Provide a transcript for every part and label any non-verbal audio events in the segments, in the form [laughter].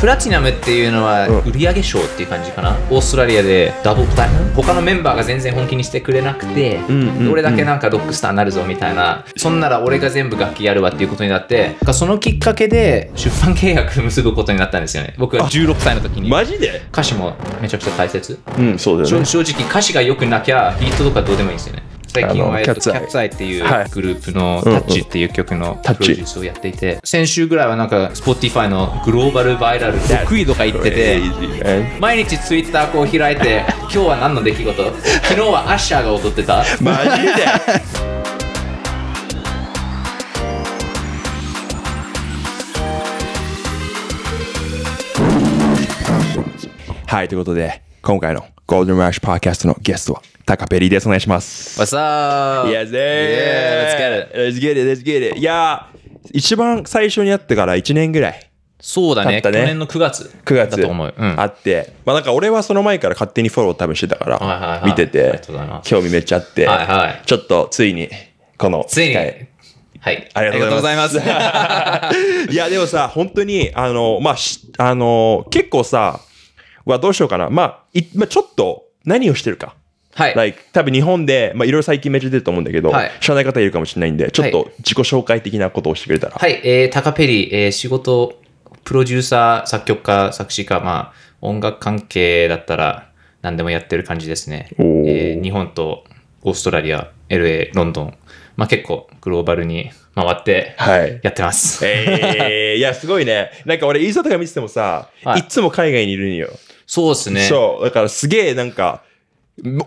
プラチナムっていうのは売上賞っていう感じかな、オーストラリアでダブルプラチナム他のメンバーが全然本気にしてくれなくて、俺だけなんかドックスターになるぞみたいなそんなら俺が全部楽器やるわっていうことになってそのきっかけで出版契約結ぶことになったんですよね僕は16歳の時にマジで歌詞もめちゃくちゃ大切うんそうだよね正直歌詞が良くなきゃビートとかどうでもいいんですよね最近はキャッツアイっていうグループの「タッチっていう曲のプロデュースをやっていて先週ぐらいはなんか Spotify のグローバルバイラル得意とか言ってて毎日ツイッターこう開いて [laughs] 今日は何の出来事昨日はアッシャーが踊ってたマジで [laughs] はいということで今回のゴールデンラッシュパーキャストのゲストはタカペリーです。お願いします。What's up? Yes, yeah, let's get it. Let's get it, let's get it. いや一番最初に会ってから1年ぐらい。そうだね。ね去年の9月。9月。だと思う。あって。まあなんか俺はその前から勝手にフォロー多分してたから、はいはいはい、見てて、興味めっちゃあって、はいはい、ちょっとついに、このついに、はい。ありがとうございます。います [laughs] いや、でもさ、本当に、あの、まあ、あの、結構さ、はどうしようかな。まあ、いまあ、ちょっと何をしてるか。はい。Like、多分日本で、まあ、いろいろ最近めっちゃ出ると思うんだけど、はい知らない方いるかもしれないんで、ちょっと自己紹介的なことをしてくれたら。はい、えー、タカペリ、えー仕事、プロデューサー、作曲家、作詞家、まあ、音楽関係だったら何でもやってる感じですね。えー日本とオーストラリア、LA、ロンドン、まあ結構グローバルに回ってはいやってます。えー、いや、すごいね。なんか俺、インスタとか見ててもさ、はいい、つも海外にいるんよ。そうですね。そう。だからすげえなんか、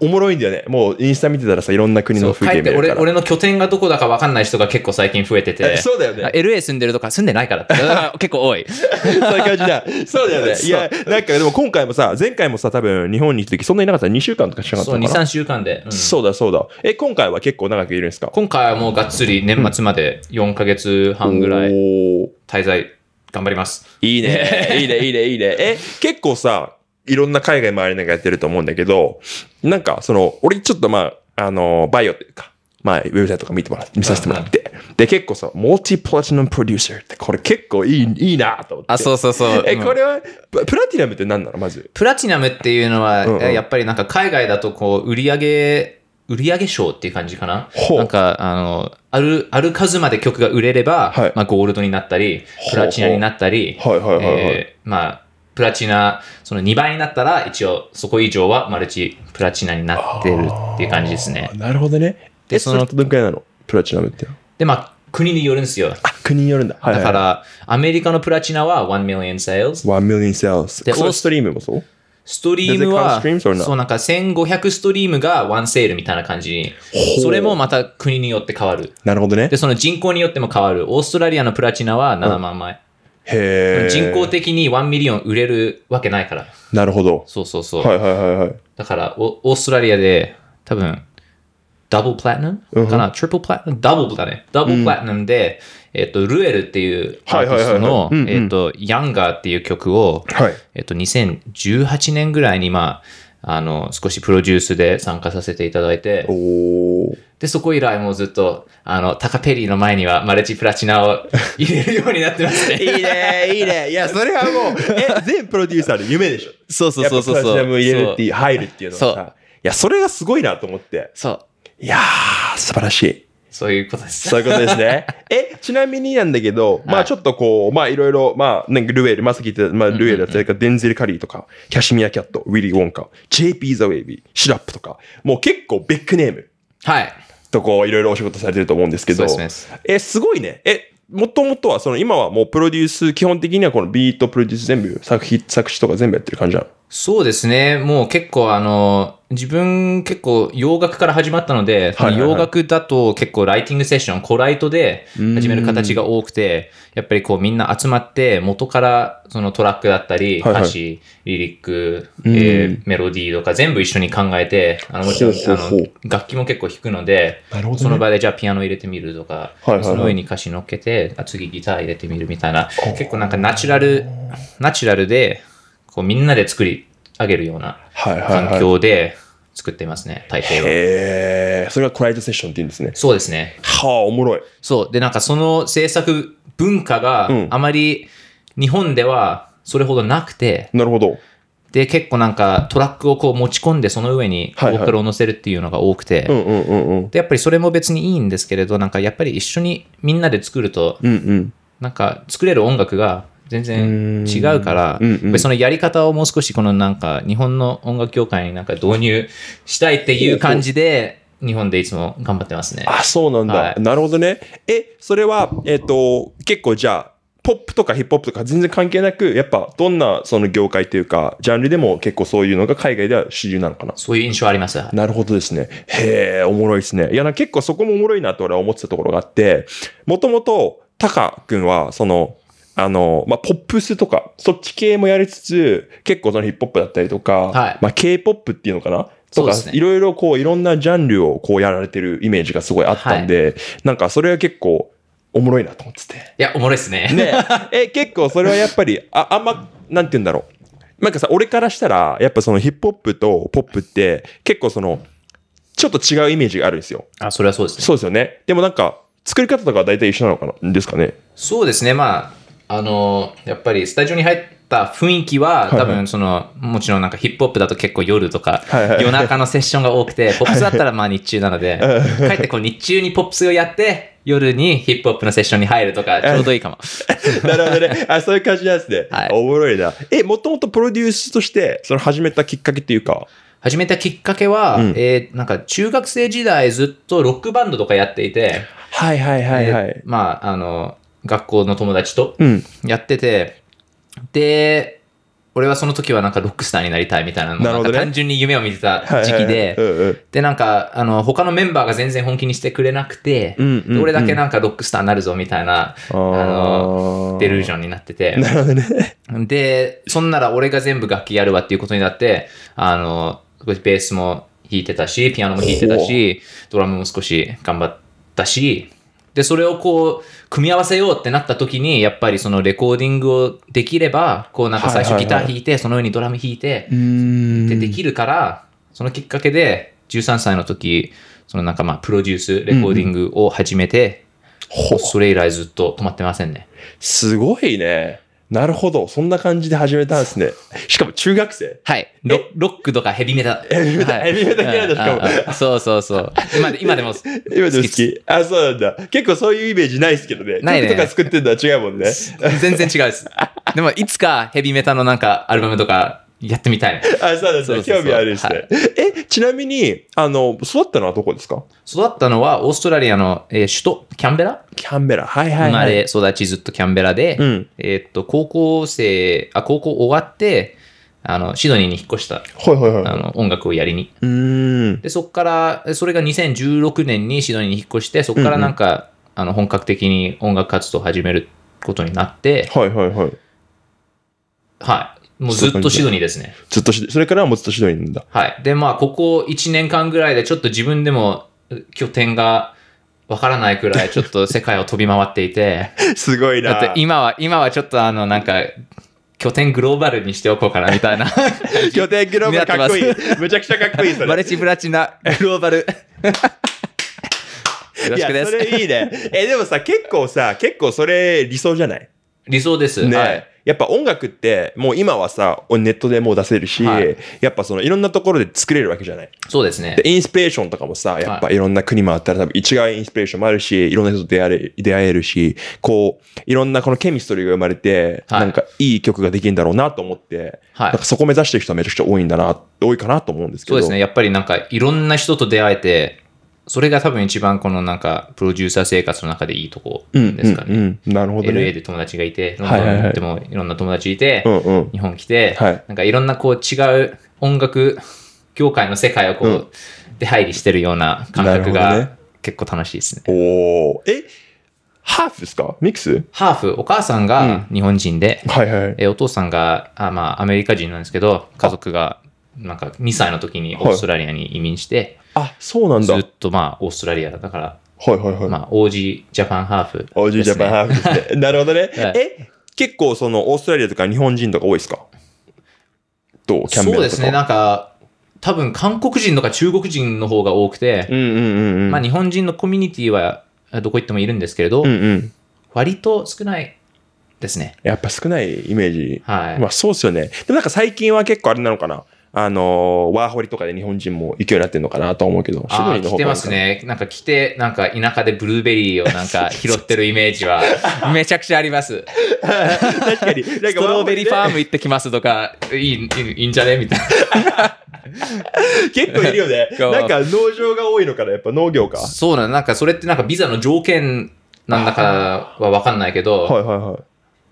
おもろいんだよね。もうインスタ見てたらさ、いろんな国の風景見俺俺の拠点がどこだか分かんない人が結構最近増えてて。そうだよね。LA 住んでるとか住んでないからって。[laughs] 結構多い。そういう感じだ。そうだよね。[laughs] いや、なんかでも今回もさ、前回もさ、多分日本に行った時そんなにいなかったら2週間とかしなかったそう、2、3週間で、うん、そうだそうだ。え、今回は結構長くいるんですか今回はもうがっつり年末まで4か月半ぐらい滞在、頑張ります。いいね。[laughs] いいね、いいね、いいね。え、結構さ、いろんな海外周りなんかやってると思うんだけど、なんか、その、俺ちょっとまあ、あの、バイオっていうか、まあ、ウェブサイトとか見てもらって、見させてもらって。で、結構さ、モーティプラチナムプロデューサーって、これ結構いい、いいなと思って。あ、そうそうそう。え、これは、プラティナムって何なのまず。プラティナムっていうのは、うんうん、やっぱりなんか海外だとこう、売り上げ、売り上げ賞っていう感じかな。なんか、あの、ある、ある数まで曲が売れれば、はい、まあ、ゴールドになったり、プラチナになったり、はい、はいはいはい、はい、えー、まあ、プラチナ、その2倍になったら、一応そこ以上はマルチプラチナになってるっていう感じですね。なるほどね。で、その後どんくらいなのプラチナムってで、まあ、国によるんですよ。あ、国によるんだ。はいはい、だから、アメリカのプラチナは1 million sales。1 million sales。で、オーストリームもそうストリームは、そうなんか1500ストリームがワンセールみたいな感じに、それもまた国によって変わる。なるほどね。で、その人口によっても変わる。オーストラリアのプラチナは7万枚。うんへ人工的に1ミリオン売れるわけないから。なるほど。そうそうそう。はいはいはいはい。だからオ、オーストラリアで、多分、ダブルプラテナムかな、うん、トリプルプラテナムダブルだね。ダブルプラテナムで、うん、えっ、ー、と、ルエルっていうアーティストの、えっ、ー、と、ヤンガーっていう曲を、はい、えっ、ー、と、2018年ぐらいに、まあ、あの、少しプロデュースで参加させていただいて、で、そこ以来もうずっと、あの、タカペリーの前にはマルチプラチナを入れるようになってますね。[laughs] いいね、いいね。いや、それはもう、え、全プロデューサーの夢でしょ。そうそうそうそう。プラチナも入れるっていう、入るっていうのはう。いや、それがすごいなと思って。そう。いやー、素晴らしい。そういうことです。そういうことですね。[laughs] え、ちなみになんだけど、まあちょっとこう、まあいろいろ、まあ、ルエル、まさき言った、まあルエルだったりとか、デンゼル・カリーとか、キャシミア・キャット、ウィリー・ウォンカ、JP・ ザ・ウェイビー、シラップとか、もう結構ビッグネーム。はい。とこう、いろいろお仕事されてると思うんですけど。そうですね。え、すごいね。え、もともとは、その今はもうプロデュース、基本的にはこのビートプロデュース全部、作品、作詞とか全部やってる感じなのそうですね。もう結構あの、自分結構洋楽から始まったので、はいはいはい、洋楽だと結構ライティングセッション、コライトで始める形が多くて、やっぱりこうみんな集まって元からそのトラックだったり、歌詞、リリック、えー、メロディーとか全部一緒に考えて、あのもちろんあの楽器も結構弾くので、ね、その場でじゃあピアノ入れてみるとか、はいはいはい、その上に歌詞乗っけて、あ次ギター入れてみるみたいな、結構なんかナチュラル、ナチュラルで、こうみんなで作り上げるような環境で作っていますね、大抵は。へそれがクライドセッションって言うんですね。そうですね。はあ、おもろい。そう。で、なんかその制作文化があまり日本ではそれほどなくて。うん、なるほど。で、結構なんかトラックをこう持ち込んで、その上にボーカルを乗せるっていうのが多くて、で、やっぱりそれも別にいいんですけれど、なんかやっぱり一緒にみんなで作ると、うんうん、なんか作れる音楽が全然違うから、うんうん、そのやり方をもう少しこのなんか日本の音楽協会になんか導入したいっていう感じで、日本でいつも頑張ってますね。あ、そうなんだ。はい、なるほどね。え、それは、えっ、ー、と、結構じゃあ、ポップとかヒップホップとか全然関係なく、やっぱどんなその業界というか、ジャンルでも結構そういうのが海外では主流なのかな。そういう印象あります。なるほどですね。へえ、おもろいですね。いや、結構そこもおもろいなと俺は思ってたところがあって、もともと、タカ君は、その、あの、まあ、ポップスとか、そっち系もやりつつ、結構そのヒップホップだったりとか、はい、まあ、K-POP っていうのかなとか、いろいろこう、いろんなジャンルをこうやられてるイメージがすごいあったんで、はい、なんかそれは結構、おもろいなと思ってて。いや、おもろいっすね。ね [laughs] え、結構それはやっぱり、あ、あんま、なんて言うんだろう。なんかさ、俺からしたら、やっぱそのヒップホップとポップって、結構その、ちょっと違うイメージがあるんですよ。あ、それはそうですね。そうですよね。でもなんか、作り方とかは大体一緒なのかなですかね。そうですね。まあ、あの、やっぱりスタジオに入った雰囲気は、多分その、もちろんなんかヒップホップだと結構夜とか、夜中のセッションが多くて、[laughs] ポップスだったらまあ日中なので、帰ってこう日中にポップスをやって、夜にヒップホップのセッションに入るとか、[laughs] ちょうどいいかも。[laughs] なるほどね。あ、そういう感じなんですね。はい、おもろいな。え、もともとプロデュースとして、その始めたきっかけっていうか、始めたきっかけは、うん、えー、なんか中学生時代ずっとロックバンドとかやっていて、はいはいはいはい。えー、まあ、あの、学校の友達とやってて、うん、で、俺はその時はなんかロックスターになりたいみたいなのな、ね、単純に夢を見てた時期で、で、なんか、あの、他のメンバーが全然本気にしてくれなくて、俺だけなんかロックスターになるぞみたいな、あの、デルージョンになってて。なるほどね。で、そんなら俺が全部楽器やるわっていうことになって、あの、ベースも弾いてたし、ピアノも弾いてたし、ドラムも少し頑張ったし、で、それをこう、組み合わせようってなった時に、やっぱりそのレコーディングをできれば、こうなんか最初ギター弾いて、その上にドラム弾いて、でできるから、そのきっかけで、13歳の時、そのなんかまあ、プロデュース、レコーディングを始めて、それ以来ずっと止まってませんね。すごいね。なるほど。そんな感じで始めたんですね。しかも中学生はいロ。ックとかヘビメタ。[laughs] ヘビメタ、ヘビメタ嫌いだ、しかもそうそうそう。今で今でも好き。今でも好き。あ、そうなんだ。結構そういうイメージないですけどね。ないね。とか作ってるのは違うもんね。全然違うです。でも、いつかヘビメタのなんかアルバムとかやってみたい。あ、そうですね。興味あるしはい、え、ちなみに、あの、育ったのはどこですか育ったのは、オーストラリアの、えー、首都、キャンベラキャンベラ。はいはい、はい、生まれ育ちずっとキャンベラで、うん、えー、っと、高校生、あ、高校終わって、あの、シドニーに引っ越した。はいはいはい。あの、音楽をやりに。うん。で、そこから、それが2016年にシドニーに引っ越して、そこからなんか、うんうん、あの、本格的に音楽活動を始めることになって、はいはいはい。はい。もうずっとシドニーですね。ずっとそれからもずっとシドニーなんだ。はい。で、まあ、ここ1年間ぐらいでちょっと自分でも拠点がわからないくらいちょっと世界を飛び回っていて。すごいな。だって今は、今はちょっとあの、なんか、拠点グローバルにしておこうかなみたいな拠点グローバルかっこいい。むちゃくちゃかっこいいそれ。マルチブラチなグローバル。よろしくです。それいいね。え、でもさ、結構さ、結構それ理想じゃない理想です。ね、はいやっぱ音楽って、もう今はさ、ネットでもう出せるし、はい、やっぱそのいろんなところで作れるわけじゃない。そうですね。で、インスピレーションとかもさ、やっぱいろんな国もあったら多分一概インスピレーションもあるし、いろんな人と出会え出会えるし、こう、いろんなこのケミストリーが生まれて、はい、なんかいい曲ができるんだろうなと思って、はい、なんかそこ目指してる人はめちゃくちゃ多いんだな、多いかなと思うんですけど。そうですね。やっぱりなんかいろんな人と出会えて、それが多分一番このなんか、プロデューサー生活の中でいいとこですかね。うんうんうん、なるほど、ね。LA で友達がいて、ロンドン行ってもいろんな友達いて、日本来て、はい、なんかいろんなこう違う音楽業界の世界をこう、出入りしてるような感覚が結構楽しいですね。ねおえハーフですかミックスハーフ。お母さんが日本人で、うん、はいはい、えお父さんがあ、まあ、アメリカ人なんですけど、家族がなんか2歳の時にオーストラリアに移民して、あ、そうなんだ。ずっとまあ、オーストラリアだから、はいはいはい。まあ、オージャパンハーフ、オージージャパンハーフって。[laughs] なるほどね。はいえ、結構そのオーストラリアとか日本人とか多いですかどうキャンとか。そうですね、なんか、多分韓国人とか中国人の方が多くて、うんうんうん。まあ、日本人のコミュニティはあどこ行ってもいるんですけれど、うんうん。割と少ないですね。やっぱ少ないイメージ。はい。まあそうっすよね。でもなんか最近は結構あれなのかな。あの、ワーホリとかで日本人も勢いになってるのかなと思うけど、シドニーの方来てますね。なんか来て、なんか田舎でブルーベリーをなんか拾ってるイメージは、[laughs] めちゃくちゃあります。確かに。[laughs] なんかストローベリーファーム行ってきますとか、いい、いいんじゃねみたいな。[laughs] 結構いるよね。なんか農場が多いのかな、やっぱ農業か。そうなの、なんかそれってなんかビザの条件なんだかはわかんないけど、はいはいはい。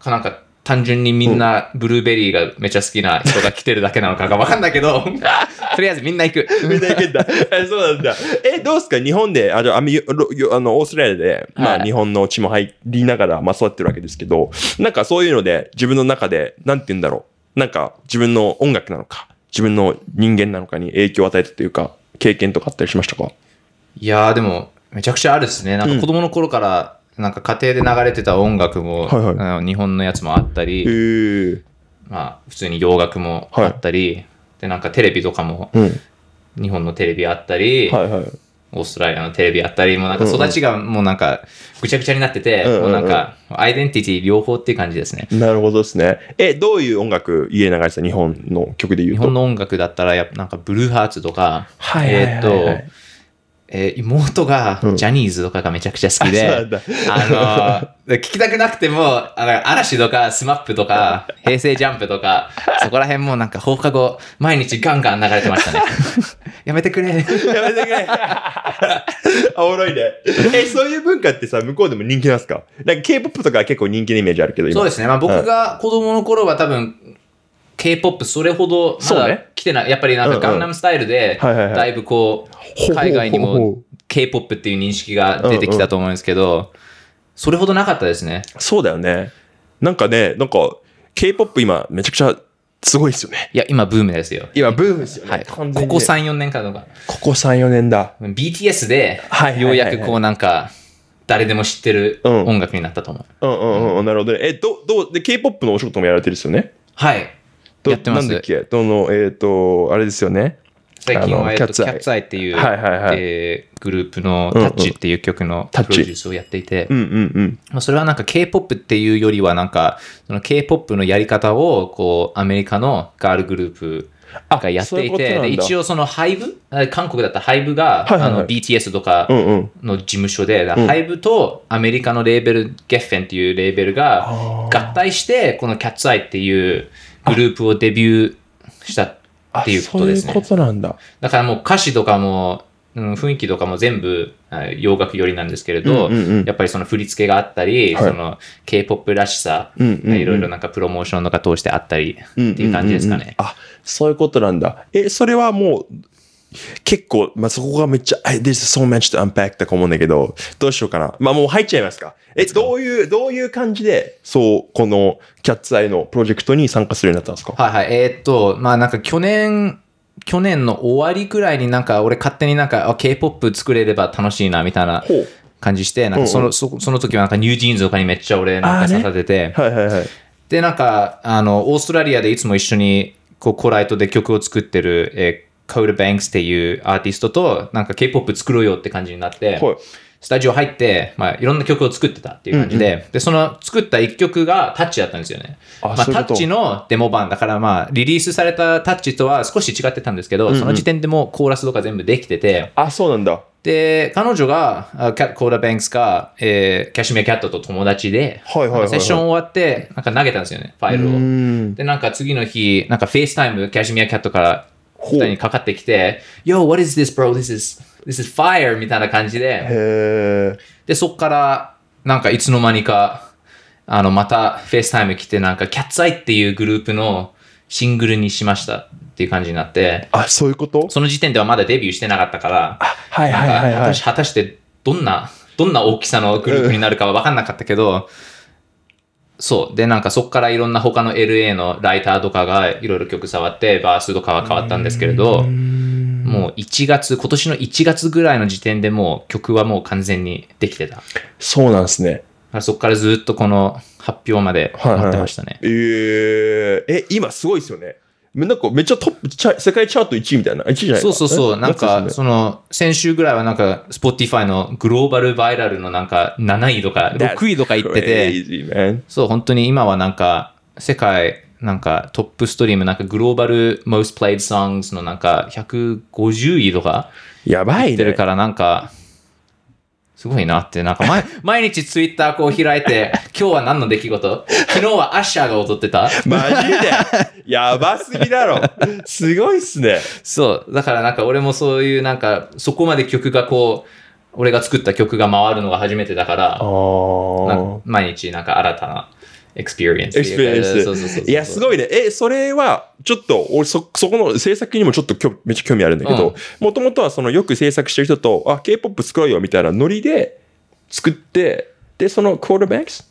かなんか、単純にみんなブルーベリーがめちゃ好きな人が来てるだけなのかがわかんないけど、[laughs] とりあえずみんな行く。みんな行くんだ。[laughs] え、そうなんだ。え、どうですか日本で、あの、あのオーストラリアで、まあ、日本の血も入りながら、まあ、育ってるわけですけど、なんかそういうので、自分の中で、なんて言うんだろう。なんか自分の音楽なのか、自分の人間なのかに影響を与えたというか、経験とかあったりしましたかいやーでも、めちゃくちゃあるですね。なんか子供の頃から、うんなんか家庭で流れてた音楽も、はいはい、あの日本のやつもあったり、えー、まあ、普通に洋楽もあったり、はい、でなんかテレビとかも、うん、日本のテレビあったり、はいはい、オーストラリアのテレビあったりもなんか育ちがもうなんかぐちゃぐちゃになってて、うんうん、もうなんかアイデンティティ両方っていう感じですね、なるほどですねえどういう音楽家流した日本の曲で言うと日本の音楽だったらやっぱなんかブルーハーツとか、はいはいはいはい、えー、っとえー、妹がジャニーズとかがめちゃくちゃ好きで、うん、あの、[laughs] 聞きたくなくても、あの嵐とかスマップとか、平成ジャンプとか、そこら辺もなんか放課後、毎日ガンガン流れてましたね。[laughs] やめてくれ。やめてくれ。[laughs] おもろいね。え、そういう文化ってさ、向こうでも人気なんですかなんか K-POP とか結構人気のイメージあるけど、今。そうですね。まあ僕が子供の頃は多分、K-POP それほどまだ来てない、ね、やっぱりなんかガンダムスタイルで、だいぶこう、海外にも K-POP っていう認識が出てきたと思うんですけど、それほどなかったですね。そうだよね。なんかね、なんか K-POP 今めちゃくちゃすごいですよね。いや、今ブームですよ。今ブームですよね。はい。ここ3、4年かとか。ここ3、4年だ。BTS で、ようやくこうなんか、誰でも知ってる音楽になったと思う。うん、うん、うんうん、なるほどね。え、ど、どう、で、K-POP のお仕事もやられてるですよね。はい。やってます。なんだっけどの、えっ、ー、と、あれですよね。最近は、キャッツアイっていう、はいはいはい、えー、グループのタッチっていう曲のプロデュースをやっていて、うんうんうんまあ、それはなんか K-POP っていうよりはなんか、その K-POP のやり方を、こう、アメリカのガールグループがやっていて、ういう一応そのハイブ、韓国だったハイブが、はいはいはい、あの BTS とかの事務所で、うんうん、ハイブとアメリカのレーベル、ゲッフェンっていうレーベルが合体して、このキャッツアイっていう、グループをデビューしたっていうことですね。そういうことなんだ。だからもう歌詞とかも、うん、雰囲気とかも全部洋楽寄りなんですけれど、うんうんうん、やっぱりその振り付けがあったり、はい、その K-POP らしさ、うんうんうん、いろいろなんかプロモーションとか通してあったりっていう感じですかね。うんうんうんあ、そういうことなんだ。え、それはもう結構、まあ、そこがめっちゃ、there's so much to unpack だと思うんだけど、どうしようかな。まあ、もう入っちゃいますか。え、どういう、どういう感じで、そう、このキャッツアイのプロジェクトに参加するようになったんですかはいはい。えー、っと、まあ、なんか去年、去年の終わりくらいになんか、俺勝手になんか、K-POP 作れれば楽しいな、みたいな。感じして、なんかその、うんうん、そその時はなんかニュージーンズとかにめっちゃ俺なんか刺させてて、ね、はいはいはい。で、なんか、あの、オーストラリアでいつも一緒に、こう、コライトで曲を作ってる、えーコーダ・バンクスっていうアーティストと、なんか K-POP 作ろうよって感じになって、はい、スタジオ入って、まあ、いろんな曲を作ってたっていう感じで、うんうん、で、その作った1曲がタッチだったんですよね。あまあ、タッチのデモ版だから、まあ、リリースされたタッチとは少し違ってたんですけど、うんうん、その時点でもコーラスとか全部できてて、あ、そうなんだ。で、彼女が、コーラ・バンクスが、えー、キャシミア・キャットと友達で、セッション終わって、なんか投げたんですよね、ファイルを。で、なんか次の日、なんかフェイスタイム、キャシミア・キャットから2人にかかってきて、Yo, what is this, bro? This is, this is fire! みたいな感じで、で、そっから、なんかいつの間にか、あの、またフェイスタイム来て、なんか、キャッツアイっていうグループのシングルにしましたっていう感じになって、あ、そういうことその時点ではまだデビューしてなかったから、あはいはいはい、はい、果たしてどんな、どんな大きさのグループになるかは分かんなかったけど、そう。で、なんかそこからいろんな他の LA のライターとかがいろいろ曲触って、バースとかは変わったんですけれど、もう1月、今年の1月ぐらいの時点でもう曲はもう完全にできてた。そうなんですね。そこからずっとこの発表まで待ってましたね。はいはいはい、えー、え、今すごいですよね。なんかめっちゃトップ、世界チャート1位みたいな。1位じゃないそうそうそう。なんか、その、先週ぐらいはなんか、スポティファイのグローバルバイラルのなんか、7位とか、6位とか言ってて、そう、本当に今はなんか、世界、なんかトップストリーム、なんかグローバル most p l a y e スのなんか150位とか、やばいね。てるからなんか、すごいなって、なんか毎 [laughs] 毎日ツイッターこう開いて、今日は何の出来事昨日はアッシャーが踊ってたマジでやばすぎだろすごいっすね。そう。だからなんか俺もそういうなんか、そこまで曲がこう、俺が作った曲が回るのが初めてだから、毎日なんか新たな experience エクスペリエンスいや、すごいね。え、それは、ちょっと、俺、そ、そこの制作にもちょっときょめっちゃ興味あるんだけど、もともとはそのよく制作してる人と、あ、K-POP 作ろうよみたいなノリで作って、で、そのコールバックス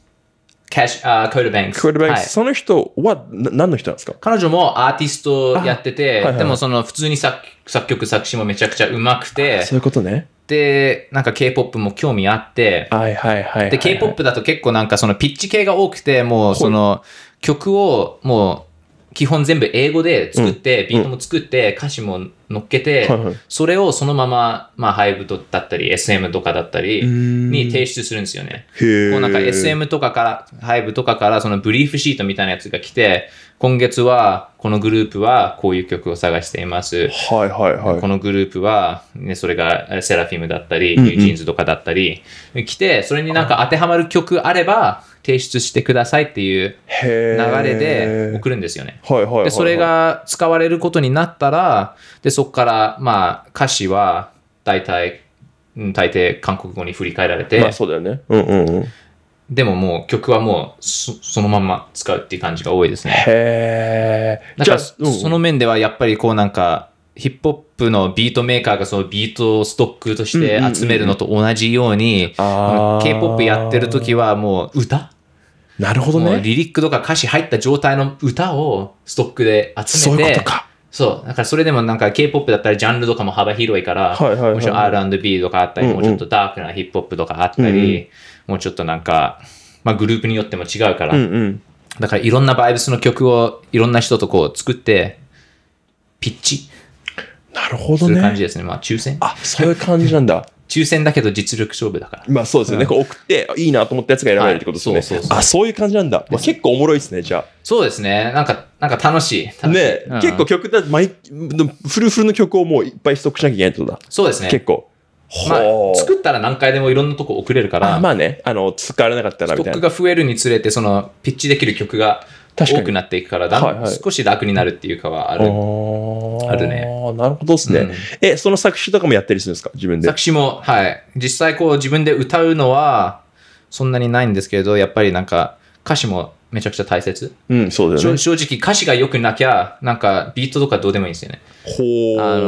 キャッシュ、あコードバンクス。コードバンクス。その人は何の人なんですか彼女もアーティストやってて、はいはい、でもその普通に作作曲作詞もめちゃくちゃうまくて。そういうことね。で、なんか K-POP も興味あって。はいはいはい、はい、で、K-POP だと結構なんかそのピッチ系が多くて、もうその曲をもう基本全部英語で作って、ビートも作って、歌詞も乗っけて、それをそのまま、まあ、ハイブだったり、SM とかだったりに提出するんですよね。こうなんか SM とかから、ハイブとかから、そのブリーフシートみたいなやつが来て、今月は、このグループはこういう曲を探しています。はいはいはい。このグループは、ね、それがセラフィムだったり、ニュージーンズとかだったり、来て、それになんか当てはまる曲あれば、提出してくださいっていう流れで送るんですよね。はいはいはいはい、でそれが使われることになったらでそこからまあ歌詞は大体大抵韓国語に振り返られて、まあ、そうだよね、うんうんうん、でももう曲はもうそのまま使うっていう感じが多いですね。へえ。じゃあ、うん、その面ではやっぱりこうなんかヒップホップのビートメーカーがそのビートをストックとして集めるのと同じように、うんうんうん、K-POP やってる時はもう歌なるほどね。リリックとか歌詞入った状態の歌をストックで集めて。そういうことか。そう。だからそれでもなんか K-POP だったらジャンルとかも幅広いから、はいはいはい、もちろん R&B とかあったり、うんうん、もうちょっとダークなヒップホップとかあったり、うんうん、もうちょっとなんか、まあグループによっても違うから、うんうん、だからいろんなバイブスの曲をいろんな人とこう作って、ピッチ。なるほどね。そういう感じですね。まあ抽選。あ、そういう感じなんだ。[laughs] 抽選だけど実力勝負だから。まあそうですよね。うん、送って、いいなと思ったやつが選ばれるってことですね、はい。そうそうそうあ、そういう感じなんだ。まあ、結構おもろいですね、じゃあ。そうですね。なんか、なんか楽しい。しいね、うん、結構曲だ、毎、フルフルの曲をもういっぱいストックしなきゃいけないってことだ。そうですね。結構。まあ、作ったら何回でもいろんなとこ送れるから。あまあね、あの、使われなかったらみたいな。ストックが増えるにつれて、その、ピッチできる曲が多くなっていくからだ、はいはい、少し楽になるっていうかはある。あるね。なるほどですね、え、その作詞とかもやったりするんですか自分で。作詞も、はい。実際こう自分で歌うのは、そんなにないんですけど、やっぱりなんか歌詞もめちゃくちゃ大切。うん、そうだよね。正直歌詞が良くなきゃ、なんかビートとかどうでもいいんですよね。ほあ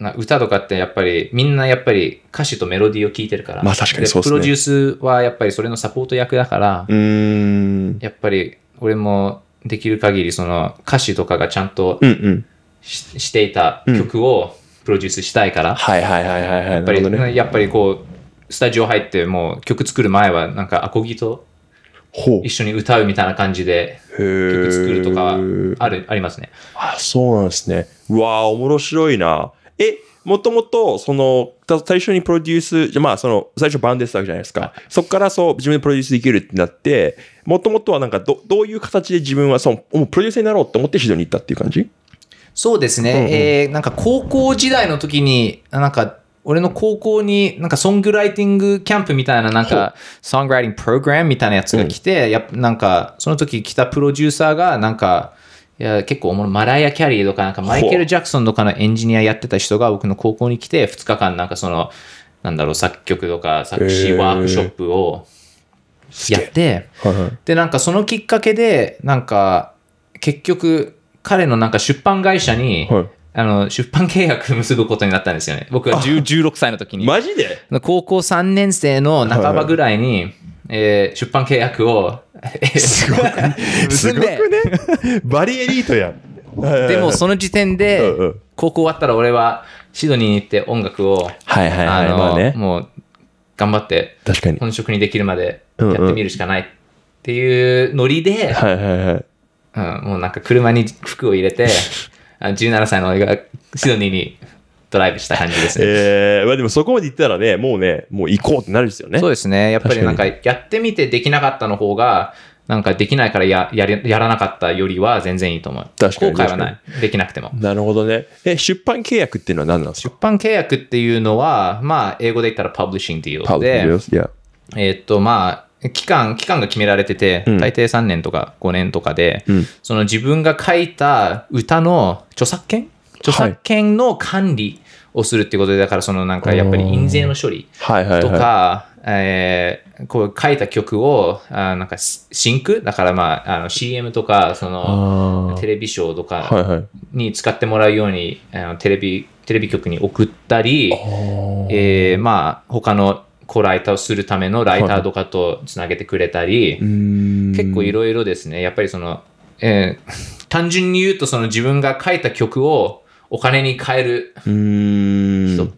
の、歌とかってやっぱりみんなやっぱり歌詞とメロディーを聴いてるから。まあ確かにそうですね。プロデュースはやっぱりそれのサポート役だから、うん。やっぱり俺もできる限りその歌詞とかがちゃんとし,、うんうんし、していた曲をプロデュースしたいから、はいはいはいはいはい。やっぱり、ねやっぱりこう、スタジオ入ってもう曲作る前はなんかアコギとほう。一緒に歌うみたいな感じで曲作るとかある、ありますね。あ、そうなんですね。うわあ、面白いな。え、もともと、その、最初にプロデュース、まあ、その、最初バンデスわけじゃないですか。そこからそう、自分でプロデュースできるってなって、もともとはなんかど、どういう形で自分は、そう、もうプロデューサーになろうって思ってシドに行ったっていう感じそうですね。うんうん、えー、なんか高校時代の時に、なんか、俺の高校になんかソングライティングキャンプみたいななんかソングライティングプログラムみたいなやつが来て、うん、やなんかその時来たプロデューサーがなんかいや結構マライア・キャリーとかなんかマイケル・ジャクソンとかのエンジニアやってた人が僕の高校に来て2日間なんかそのなんだろう作曲とか作詞ワークショップをやって、でなんかそのきっかけでなんか結局彼のなんか出版会社に、あの出版契約結ぶことになったんですよね僕は16 [laughs] 歳の時にマジで高校3年生の半ばぐらいに、はえ出版契約を [laughs] すごくね。すごくね。バリエリートやん。[laughs] でもその時点で、高校終わったら俺はシドニーに行って音楽を、はいはいはい、あまあね、もう頑張って、本職にできるまでやってみるしかないっていうノリで、はいはいはい。うん、もうなんか車に服を入れて、[laughs] 17歳の俺がシドニーにドライブした感じですね。ええー、まあでもそこまで行ったらね、もうね、もう行こうってなるんですよね。そうですね。やっぱりなんか、やってみてできなかったの方が、なんかできないからやややらなかったよりは全然いいと思う。確かに後悔はない。できなくても。なるほどね。え、出版契約っていうのは何なんですか出版契約っていうのは、まあ、英語で言ったらパブリッシングっていうで、yeah. えっと、まあ、期間、期間が決められてて、うん、大抵3年とか5年とかで、うん、その自分が書いた歌の著作権著作権の管理をするってことで、だからそのなんかやっぱり印税の処理とか、えー、こう書いた曲を、あなんかンクだからまあ、あの CM とか、そのテレビショーとかに使ってもらうように、あのテレビ、テレビ局に送ったり、えー、まあ、他のコライターをするためのライターとかとつなげてくれたり、はい、結構いろいろですね、やっぱりその、えー、単純に言うとその自分が書いた曲をお金に変える人。うん。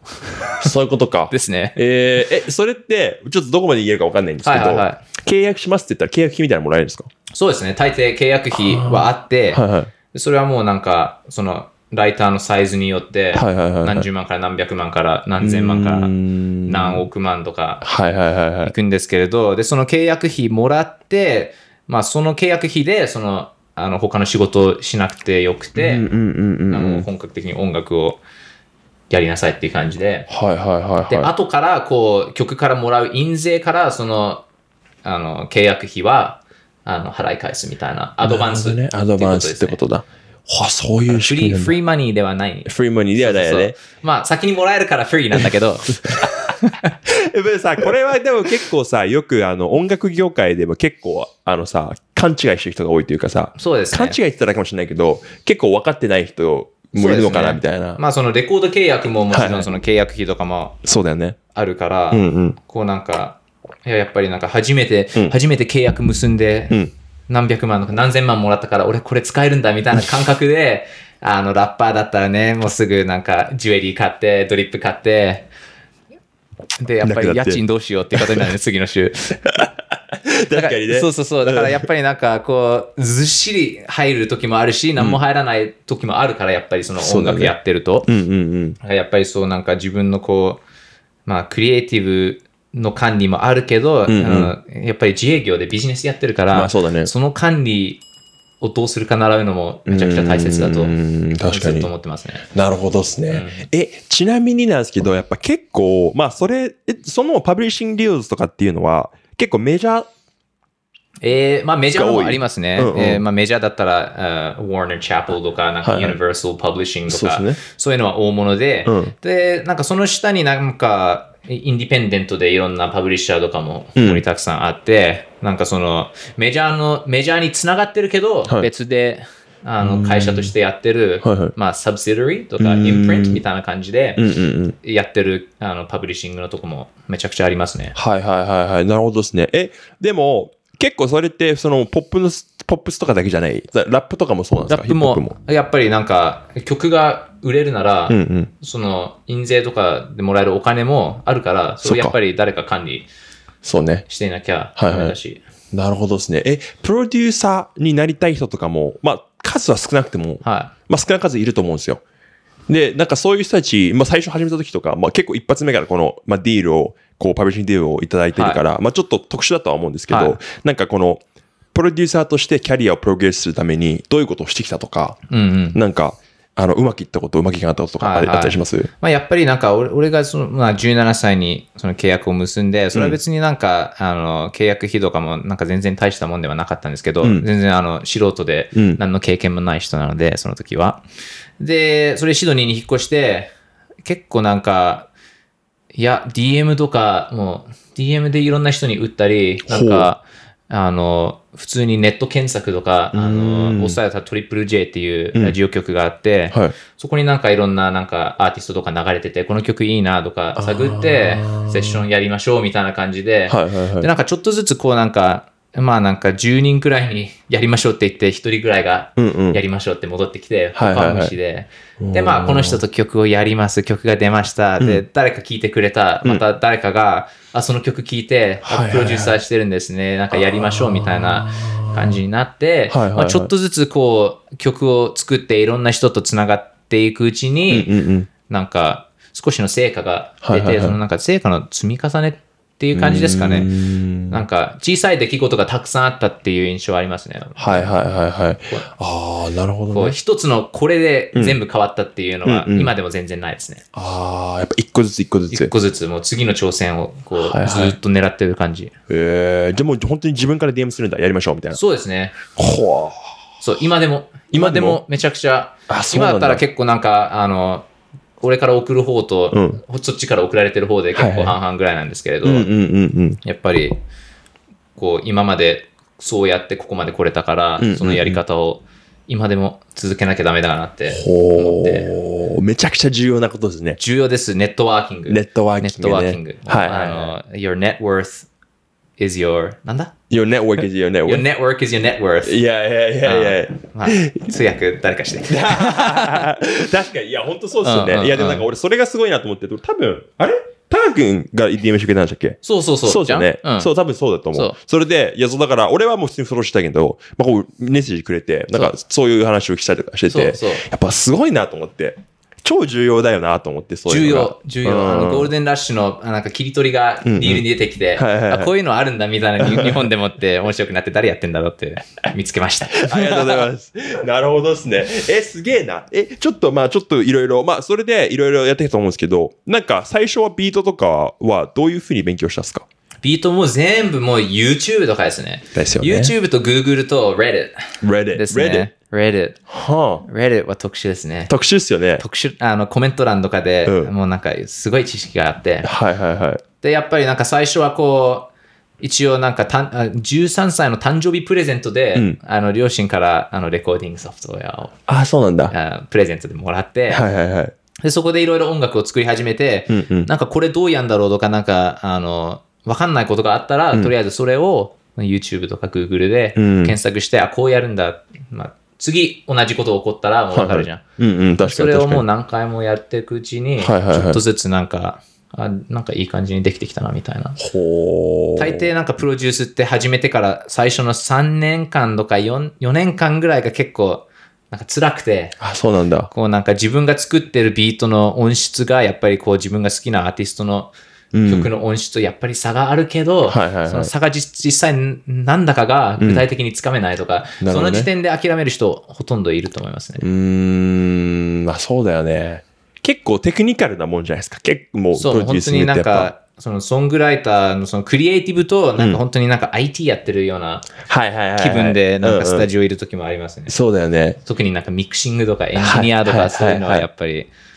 そういうことか。[laughs] ですね。えー、え、それって、ちょっとどこまで言えるかわかんないんですけど、はいはいはい、契約しますって言ったら契約費みたいなのもらえるんですかそうですね。大抵契約費はあって、はいはい、それはもうなんか、その、ライターのサイズによって、何十万から何百万から何千万から何億万とか、いくんですけれど、で、その契約費もらって、まあ、その契約費で、その、あの他の仕事をしなくてよくて、本格的に音楽をやりなさいっていう感じで、はいはいはい、はい、で、後からこう、曲からもらう印税から、その、あの、契約費は、あの、払い返すみたいな、アドバンス、ね、アドバンスってことだ。はそういう仕組みフリー。フリーマニーではない。フリーマニーではないよね。そうそうそうまあ、先にもらえるからフリーなんだけど。[laughs] でもさ、これはでも結構さ、よくあの音楽業界でも結構あのさ、勘違いしてる人が多いというかさ、そうです、ね、勘違いって言ったらかもしれないけど、結構分かってない人もいるのかな、みたいな、まあそのレコード契約ももちろんその契約費とかもそうだよね。あるから、うんうん、こうなんか、いややっぱりなんか初めて、うん、初めて契約結んで、うん何百万とか何千万もらったから俺これ使えるんだみたいな感覚で、[laughs] あのラッパーだったらね、もうすぐなんかジュエリー買って、ドリップ買って、で、やっぱり家賃どうしようっていうことになるね、次の週。[laughs] 確 [laughs] かにね。そうそうそう。だからやっぱりなんかこう、ずっしり入る時もあるし、何も入らない時もあるから、やっぱりその音楽やってると。ねうんうん、やっぱりそうなんか自分のこう、まあクリエイティブ、の管理もあるけど、うんうん、やっぱり自営業でビジネスやってるから、まあそね、その管理をどうするか習うのもめちゃくちゃ大切だと、確かに。と思ってますね。なるほどですね、うん、え、ちなみになんですけど、やっぱ結構、まあそれ、そのパブリッシングリューズとかっていうのは、結構メジャーえー、まあメジャーもありますね。うんうん、えー、まあ、メジャーだったら、uh, Warner Chapel とか、なんか Universal Publishing とか、はいはい、そう、いうのは大物で、うん、で、なんかその下になんか、インディペンデントでいろんなパブリッシャーとかも、ここにたくさんあって、うん、なんかその、メジャーの、メジャーにつながってるけど、別で、はいあの会社としてやってる、はいはい、まあ、サブシドリーとか、インプリントみたいな感じで、やってる、あの、パブリッシングのとこもめちゃくちゃありますね。はいはいはいはい。なるほどですね。え、でも、結構それって、その、ポップの、ポップスとかだけじゃない、ラップとかもそうなんですかラップも、やっぱりなんか、曲が売れるなら、うんうん、その、印税とかでもらえるお金もあるから、それやっぱり誰か管理そうね。していなきゃダメだし。はいはい、なるほどですね。え、プロデューサーになりたい人とかも、まあ、数は少なくても、はい、まあ少な数いると思うんですよ。で、なんかそういう人たち、まあ最初始めた時とか、まあ結構一発目からこの、まあディールを、こうパブリッシングディールをいただいてるから、はい、まあちょっと特殊だとは思うんですけど、はい、なんかこの、プロデューサーとしてキャリアをプログレスするためにどういうことをしてきたとか、うんうん、なんか、あの、うまくいったこと、うまくいかなかったこととかあったりします、はいはい、まあ、やっぱりなんか俺、俺がその、まあ、17歳にその契約を結んで、それは別になんか、うん、あの、契約費とかもなんか全然大したもんではなかったんですけど、うん、全然あの、素人で、何の経験もない人なので、うん、その時は。で、それシドニーに引っ越して、結構なんか、いや、DM とか、もう、DM でいろんな人に売ったり、なんか、あの、普通にネット検索とか、あの、押さえたトリプル J っていうラジオ局があって、うんはい、そこになんかいろんななんかアーティストとか流れてて、この曲いいなとか探って、セッションやりましょうみたいな感じで、で、なんかちょっとずつこうなんか、まあなんか10人くらいにやりましょうって言って、1人くらいがやりましょうって戻ってきて、他は無視で。で、まあこの人と曲をやります、曲が出ました。で、うん、誰か聴いてくれた、また誰かが、うん、あ、その曲聴いて、プロデューサーしてるんですね、なんかやりましょうみたいな感じになって、まあ、ちょっとずつこう曲を作っていろんな人とつながっていくうちに、うんうんうん、なんか少しの成果が出て、はいはいはい、そのなんか成果の積み重ねってっていう感じですかね。なんか、小さい出来事がたくさんあったっていう印象はありますね。はいはいはいはい。ああ、なるほど、ね、一つのこれで全部変わったっていうのは、今でも全然ないですね。うんうんああ、やっぱ一個ずつ一個ずつ。一個ずつ、もう次の挑戦をこう、ずっと狙ってる感じ。ええー、じゃあもう本当に自分から DM するんだ、やりましょうみたいな。そうですね。ほわ。そう、今でも、今でもめちゃくちゃ、今だったら結構なんか、あの、これから送る方と、うそっちから送られてる方で結構半々ぐらいなんですけれど、やっぱり、こう、今までそうやってここまで来れたから、そのやり方を今でも続けなきゃダメだなって思って。ほめちゃくちゃ重要なことですね。重要です。ネットワーキング。ネットワーキング、ね、ネットワーキング。はい、あの、your net worth is your なんだ Your network is your network. Your network is your net worth. Yeah, yeah, yeah, yeah. まあ、通訳誰かして。[laughs] 確かに、いや、本当そうですよね。いや、でもなんか俺、それがすごいなと思って、多分、あれター君が DM してくれたんでしたっけそうそうそう。そうじゃね、そう、多分そうだと思う。それで、いや、そうだから、俺はもう普通にフォローしたけど、まあ、こう、メッセージくれて、なんか、そういう話をしたりとかしてて、やっぱすごいなと思って。超重要だよなと思って、そういうの重要、重要。うん、あの、ゴールデンラッシュの、なんか切り取りがリールに出てきて、こういうのあるんだみたいな、[laughs] 日本でもって面白くなって誰やってんだろうって見つけました。[laughs] ありがとうございます。なるほどですね。え、すげえな。え、ちょっと、まあちょっといろいろ、まあそれでいろいろやってきたと思うんですけど、なんか最初はビートとかはどういうふうに勉強したんですかビートも全部もう YouTube とかですね。すね。YouTube と Google と Reddit。Reddit。ですね。Reddit。はあ、Reddit は特殊ですね。特殊ですよね。特殊、あの、コメント欄とかで、うん、もうなんか、すごい知識があって。はいはいはい。で、やっぱりなんか最初はこう、一応なんかたん13歳の誕生日プレゼントで、うん、あの両親からあのレコーディングソフトウェアをあそうなんだプレゼントでもらって、はいはいはい、でそこでいろいろ音楽を作り始めて、うんうん、なんかこれどうやんだろうとかなんかあのわかんないことがあったら、うん、とりあえずそれを YouTube とか Google で検索して、うん、あ、こうやるんだ。まあ、次、同じこと起こったらもうわかるじゃん。はいはい、うんうん、確かに。それをもう何回もやっていくうちに、はいはいはい、ちょっとずつなんか、あなんかいい感じにできてきたなみたいな。大抵なんかプロデュースって始めてから最初の3年間とか 4, 4年間ぐらいが結構なんか辛くて。あ、そうなんだ。こうなんか自分が作ってるビートの音質がやっぱりこう自分が好きなアーティストの曲の音質とやっぱり差があるけど、その差が実際なんだかが具体的につかめないとか、うんね、その時点で諦める人ほとんどいると思いますね。うん、まあそうだよね。結構テクニカルなもんじゃないですか。結構もうそう、本当になんか、そのソングライターのそのクリエイティブと、なんか本当になんか IT やってるような気分で、なんかスタジオいる時もありますね。そうだよね。特になんかミクシングとかエンジニアとかそういうのはやっぱり、はいはいはいはい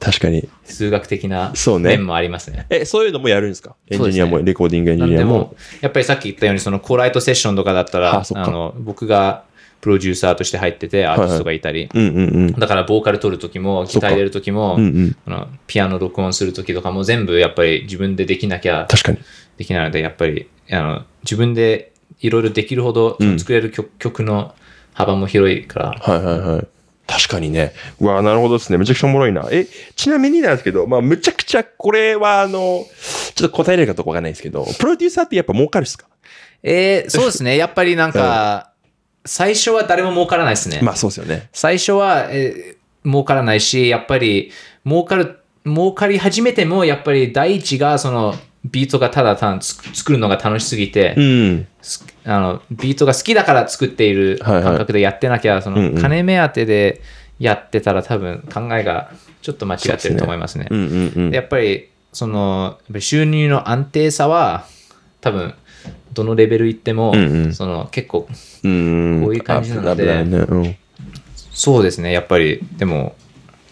確かに。数学的な面もありますね。ねえ、そういうのもやるんですかエンジニアも、ね、レコーディングエンジニアも。もやっぱりさっき言ったように、そのコライトセッションとかだったら、あの、僕がプロデューサーとして入ってて、アーティストがいたり、だからボーカル取る時も、ギター入れる時も、うんうん、あのピアノ録音する時とかも全部やっぱり自分でできなきゃ、確かに。できないので、やっぱり、あの、自分でいろいろできるほど、作れる曲うん、曲の幅も広いから、はいはいはい。確かにね。うわなるほどですね。めちゃくちゃおもろいな。え、ちなみになんですけど、まあ、むちゃくちゃ、これは、あの、ちょっと答えれるかどうかわかんないですけど、プロデューサーってやっぱ儲かるっすかえー、そうですね。やっぱりなんか、[laughs] 最初は誰も儲からないですね。まあ、そうですよね。最初は、えー、儲からないし、やっぱり、儲かる、儲かり始めても、やっぱり第一が、その、ビートがただ単作るのが楽しすぎて、うん、あのビートが好きだから作っている感覚でやってなきゃ、はいはい、その金目当てでやってたら多分考えがちょっと間違ってると思いますね。やっぱりその収入の安定さは多分どのレベルいっても、うんうん、その結構こういう感じなので、うん、そうですねやっぱりでも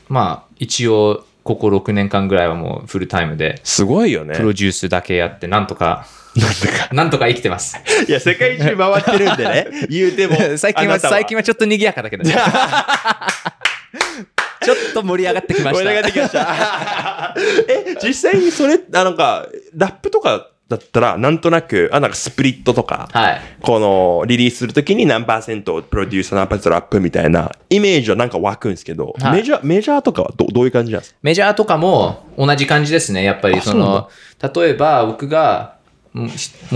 まあ一応ここ6年間ぐらいはもうフルタイムですごいよねプロデュースだけやってなんとかなんとか。なんとか生きてます。いや、世界中回ってるんでね。[laughs] 言うても。最近は、最近はちょっと賑やかだけどね。[laughs] ちょっと盛り上がってきました。盛り上がってきました。[laughs] え、実際にそれ、あなんか、ラップとかだったら、なんとなく、あ、なんかスプリットとか、はい、この、リリースするときに何パーセントプロデューサー何パーセントラップみたいなイメージはなんか湧くんですけど、はい、メジャー、メジャーとかはどどういう感じなんですかメジャーとかも同じ感じですね、やっぱり。その、例えば僕が、も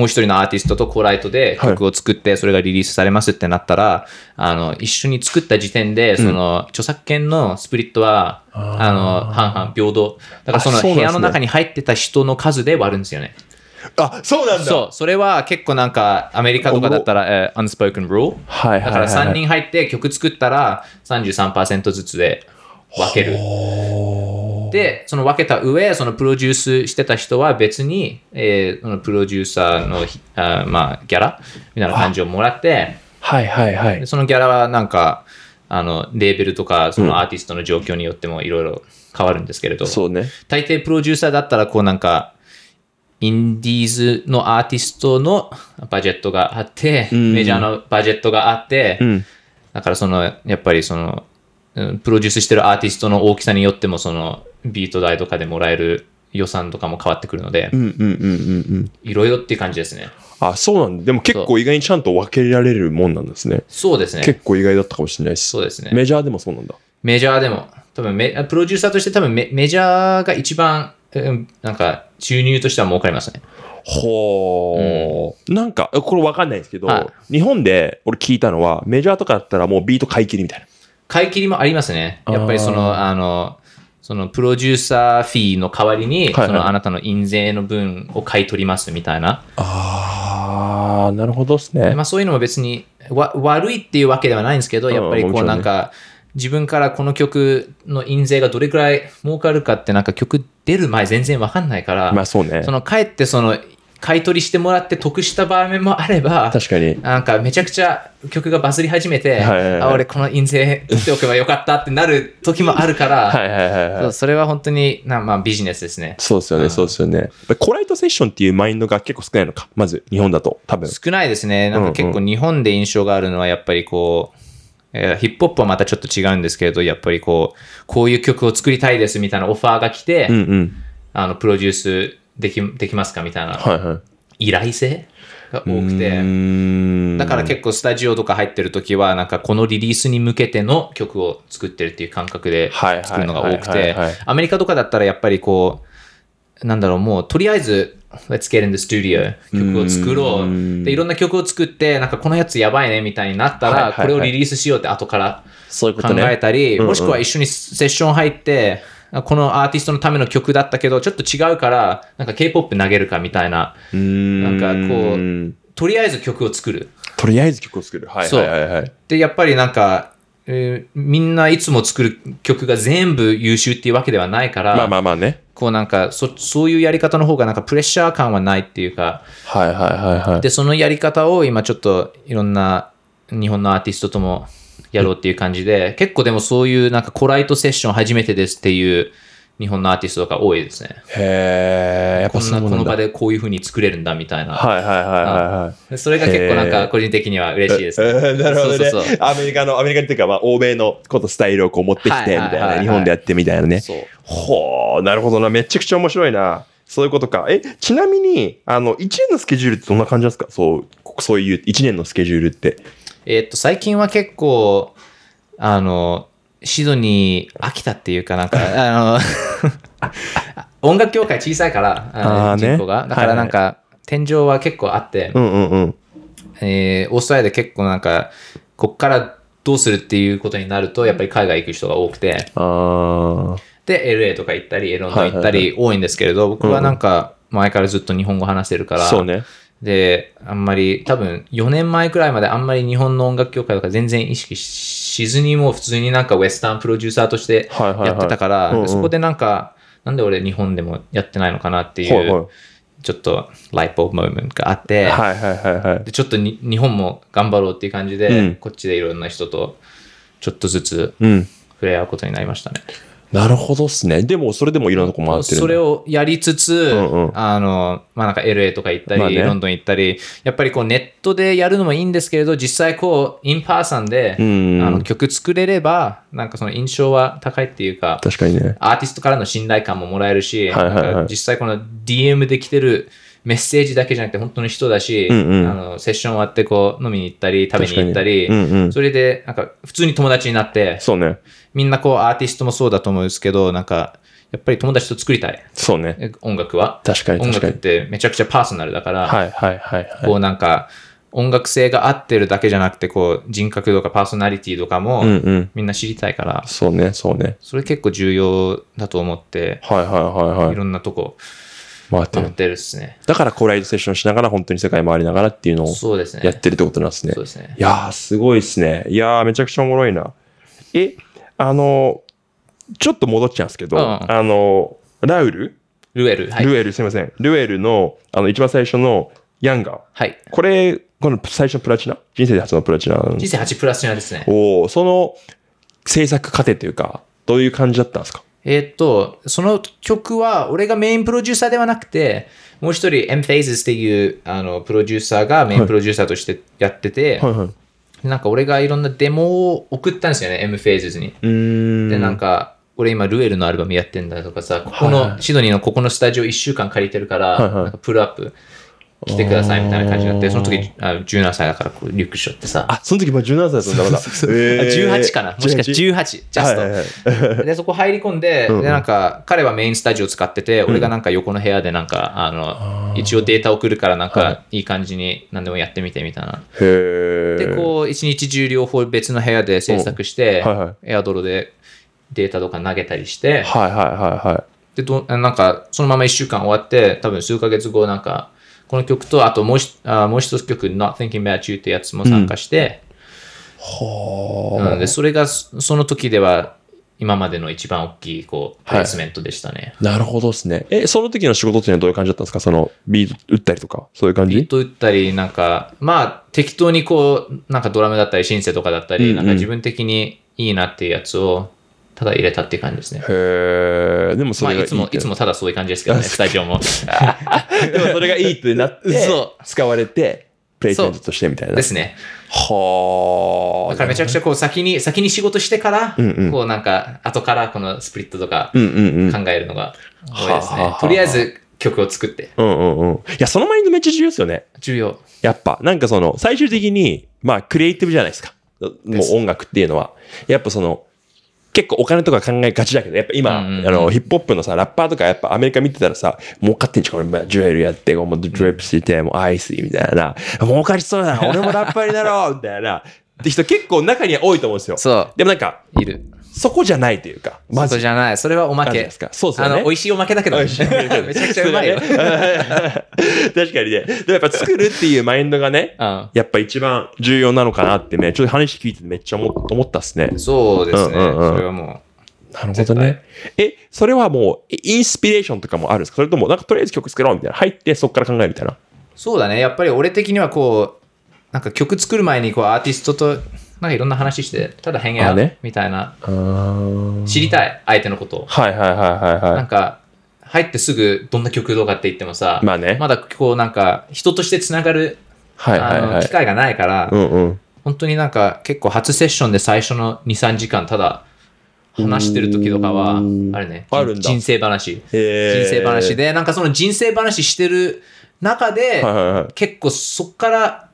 う一人のアーティストとコーライトで曲を作って、それがリリースされますってなったら、はい、あの、一緒に作った時点で、その、著作権のスプリットは、うん、あの、半々、平等。だからその部屋の中に入ってた人の数で割るんですよね。あそうなんだそうそれは結構なんかアメリカとかだったら、えー、unspoken rule、はいだから3人入って曲作ったら33%ずつで分ける。で、その分けた上、そのプロデュースしてた人は別に、えー、そのプロデューサーの、あまあ、ギャラみたいな感じをもらって、はいはいはい。そのギャラはなんか、あの、レーベルとか、そのアーティストの状況によってもいろいろ変わるんですけれど、うん、そうね。大抵プロデューサーだったら、こうなんか、インディーズのアーティストのバジェットがあって、うん、メジャーのバジェットがあって、うん、だからその、やっぱりその、プロデュースしてるアーティストの大きさによっても、その、ビート代とかでもらえる予算とかも変わってくるので、いろいろっていう感じですね。あ、そうなんでも結構意外にちゃんと分けられるもんなんですね。そうですね。結構意外だったかもしれないし。そうですね。メジャーでもそうなんだ。メジャーでも。多分メ、プロデューサーとして多分メメジャーが一番、なんか、収入としては儲かりますね。ほう、うん、なんか、これわかんないんですけど、日本で俺聞いたのは、メジャーとかだったらもうビート買い切りみたいな。買い切りもありますね。やっぱりその、あの、そのプロデューサーフィーの代わりに、はいはい、そのあなたの印税の分を買い取りますみたいな。ああ、なるほどですね。まあそういうのも別にわ悪いっていうわけではないんですけど、やっぱりこうなんか、自分からこの曲の印税がどれくらい儲かるかってなんか曲出る前全然わかんないから、まあそうね。そのかえってその買い取りしてもらって得した場面もあれば、確かに。なんかめちゃくちゃ曲がバズり始めて、あ、俺この印税取っておけばよかったってなる時もあるから、[laughs] はいはいはい、はい、それは本当にな、まあ、ビジネスですね。そうですよね、うん、そうですよね。コライトセッションっていうマインドが結構少ないのか、まず日本だと、多分。少ないですね。なんか結構日本で印象があるのはやっぱりこう、えヒップホップはまたちょっと違うんですけれど、やっぱりこう、こういう曲を作りたいですみたいなオファーが来て、うんうん、あの、プロデュースできできますかみたいな、はいはい、依頼性が多くてだから結構スタジオとか入ってる時はなんかこのリリースに向けての曲を作ってるっていう感覚で作るのが多くてアメリカとかだったらやっぱりこうなんだろうもうとりあえず Let's get in the studio 曲を作ろうでいろんな曲を作ってなんかこのやつやばいねみたいになったらこれをリリースしようって後から考えたり、もしくは一緒にセッション入ってこのアーティストのための曲だったけど、ちょっと違うから、なんか K-POP 投げるかみたいな。んなんかこう、とりあえず曲を作る。とりあえず曲を作る。はいはいはい、はい、で、やっぱりなんか、えー、みんないつも作る曲が全部優秀っていうわけではないから、まあまあまあね。こうなんか、そ、そういうやり方の方がなんかプレッシャー感はないっていうか、はいはいはいはい。で、そのやり方を今ちょっといろんな日本のアーティストともやろうっていう感じで、結構でもそういうなんかコライトセッション初めてですっていう日本のアーティストが多いですね。へえ、やっぱそんなこの場でこういうふうに作れるんだみたいな。はいはいはいはい、それが結構なんか個人的には嬉しいです、ね。なるほどねそうそうそう。アメリカの、アメリカっていうかまあ欧米のことスタイルをこう持ってきてみたいな、はいはいはいはい、日本でやってみたいなね。そうほう、なるほどな。めちゃくちゃ面白いな。そういうことか。え、ちなみに、あの、1年のスケジュールってどんな感じなんですかそう、そういう1年のスケジュールって。えっと、最近は結構、あの、シドニー飽きたっていうかなんか、[laughs] あの、音楽協会小さいから、あの、ね、人口が。だからなんか、はいはい、天井は結構あって、うんうんうん、えー、オーストラリアで結構なんか、こっからどうするっていうことになると、やっぱり海外行く人が多くて、で、LA とか行ったり、エロンド行ったり多いんですけれど、はいはいはい、僕はなんか、前からずっと日本語話してるから、そうね。で、あんまり、多分4年前くらいまであんまり日本の音楽協会とか全然意識しずに、もう普通になんかウエスタンプロデューサーとしてやってたから、そこでなんか、なんで俺日本でもやってないのかなっていう、ちょっとライブモーメントがあって、はいはいはいでちょっと日本も頑張ろうっていう感じで、こっちでいろんな人とちょっとずつ触れ合うことになりましたね。うんなるほどっすね。でも、それでもいろんなとこ回ってる。それをやりつつ、うんうん、あの、まあ、なんか LA とか行ったり、まあね、ロンドン行ったり、やっぱりこうネットでやるのもいいんですけれど、実際こう、インパーサンで、あの曲作れれば、なんかその印象は高いっていうか、確かにね。アーティストからの信頼感ももらえるし、はいはいはい、実際この DM で来てる、メッセージだけじゃなくて本当に人だし、うんうん、あのセッション終わってこう飲みに行ったり食べに行ったり、うんうん、それでなんか普通に友達になってそうねみんなこうアーティストもそうだと思うんですけど、なんか、やっぱり友達と作りたい。そうね。音楽は。確かに音楽ってめちゃくちゃパーソナルだから、はいはいはい、はい、こうなんか、音楽性が合ってるだけじゃなくて、こう、人格とかパーソナリティとかも、みんな知りたいから、うんうん、そうね、そうね。それ結構重要だと思って、はいはいはいはい。いろんなとこ、回ってる。ってるっすね。だからコーライドセッションしながら、本当に世界回りながらっていうのを、そうですね。やってるってことなんですね。そうですね。いやー、すごいっすね。いやー、めちゃくちゃおもろいな。え、あの、ちょっと戻っちゃうんですけど、うんあの、ラウル、ルエル。はい。ルエル、すいません。ルエルの、あの、一番最初のヤンガー。はい。これ、この最初のプラチナ人生で初のプラチナ人生8プラチナですね。おおその制作過程というか、どういう感じだったんですかえーっと、その曲は、俺がメインプロデューサーではなくて、もう一人、M Phases っていう、あの、プロデューサーがメインプロデューサーとしてやってて、はいはいなんか俺がいろんなデモを送ったんですよね、M フェーズに。で、なんか、俺今ルエルのアルバムやってんだとかさ、ここの、シドニーのここのスタジオ1週間借りてるから、はいはい、なんかプルアップ来てくださいみたいな感じになって、その時あ17歳だからこうリュックしょってさ。あ、その時まあ17歳だったんだまだ。18かなもしかして18、ジャスト。はいはいはい、[laughs] で、そこ入り込んで、で、なんか、彼はメインスタジオ使ってて、うん、俺がなんか横の部屋でなんか、あの、あ一応データ送るからなんか、いい感じに何でもやってみてみたいな。へ、え。で、こう、一日中両方別の部屋で制作して、はいはい、エアドロでデータとか投げたりして、はいはいはいはい。で、どなんか、そのまま1週間終わって、多分数ヶ月後なんか、この曲と、あともうあもう一つ曲、Not Thinking About You ってやつも参加して、うん、うん、でそれがその時では今までの一番大きいこうプレイスメントでしたね、はい、なるほどですね。え、その時の仕事っていうのはどういう感じだったんですかそのビート打ったりとか、そういう感じビート打ったり、なんか、まあ適当にこう、なんかドラムだったりシンセとかだったり、うんうん、なんか自分的にいいなっていうやつをただ入れたっていう感じですね。へでもそれがいい、まあ、いつも、いつもただそういう感じですけどね、スタジオも。[laughs] でもそれがいいってなって、そう使われて、プレイテントとしてみたいな。ですね。はあ。だからめちゃくちゃこう先に、先に仕事してから、うんうん、こうなんか、後からこのスプリットとか考えるのが多いですね。うんうんうん、とりあえず曲を作って。うんうんうん。いや、そのマインドめっちゃ重要ですよね。重要。やっぱ、なんかその、最終的に、まあ、クリエイティブじゃないですか。もう音楽っていうのは。やっぱその、結構お金とか考えがちだけど、やっぱ今、うんうん、あの、ヒップホップのさ、ラッパーとかやっぱアメリカ見てたらさ、儲かってんじゃん、俺、ジュエルやって、もうドリップして、もうアイスみたいな、儲かりそうだな、俺もラッパーになろうみたいな、って人結構中には多いと思うんですよ。そう。でもなんか、いる。そこじゃないというか。まずじゃない。それはおまけ。ですかそうですね、あの、美味しいおまけだけど。[laughs] 美味しい。めちゃくちゃうまいよ。ね、[laughs] 確かにね。でもやっぱ作るっていうマインドがね、やっぱ一番重要なのかなってね、ちょっと話聞いてめっちゃ思ったっすね。そうですね。うんうんうん、それはもう。なるほどね。え、それはもう、インスピレーションとかもあるんですかそれとも、なんかとりあえず曲作ろうみたいな。入って、そこから考えるみたいな。そうだね。やっぱり俺的にはこう、なんか曲作る前にこうアーティストとなんかいろんな話して、ただ変や、ね、みたいな、知りたい、相手のことを。はいはいはいはい、はい。なんか、入ってすぐどんな曲とかって言ってもさ、まあね、まだこうなんか、人としてつながる、はいはいはい、機会がないから、うんうん、本当になんか結構初セッションで最初の2、3時間、ただ、話してる時とかは、あれね、人生話。人生話で、なんかその人生話してる中で、はいはいはい、結構そっから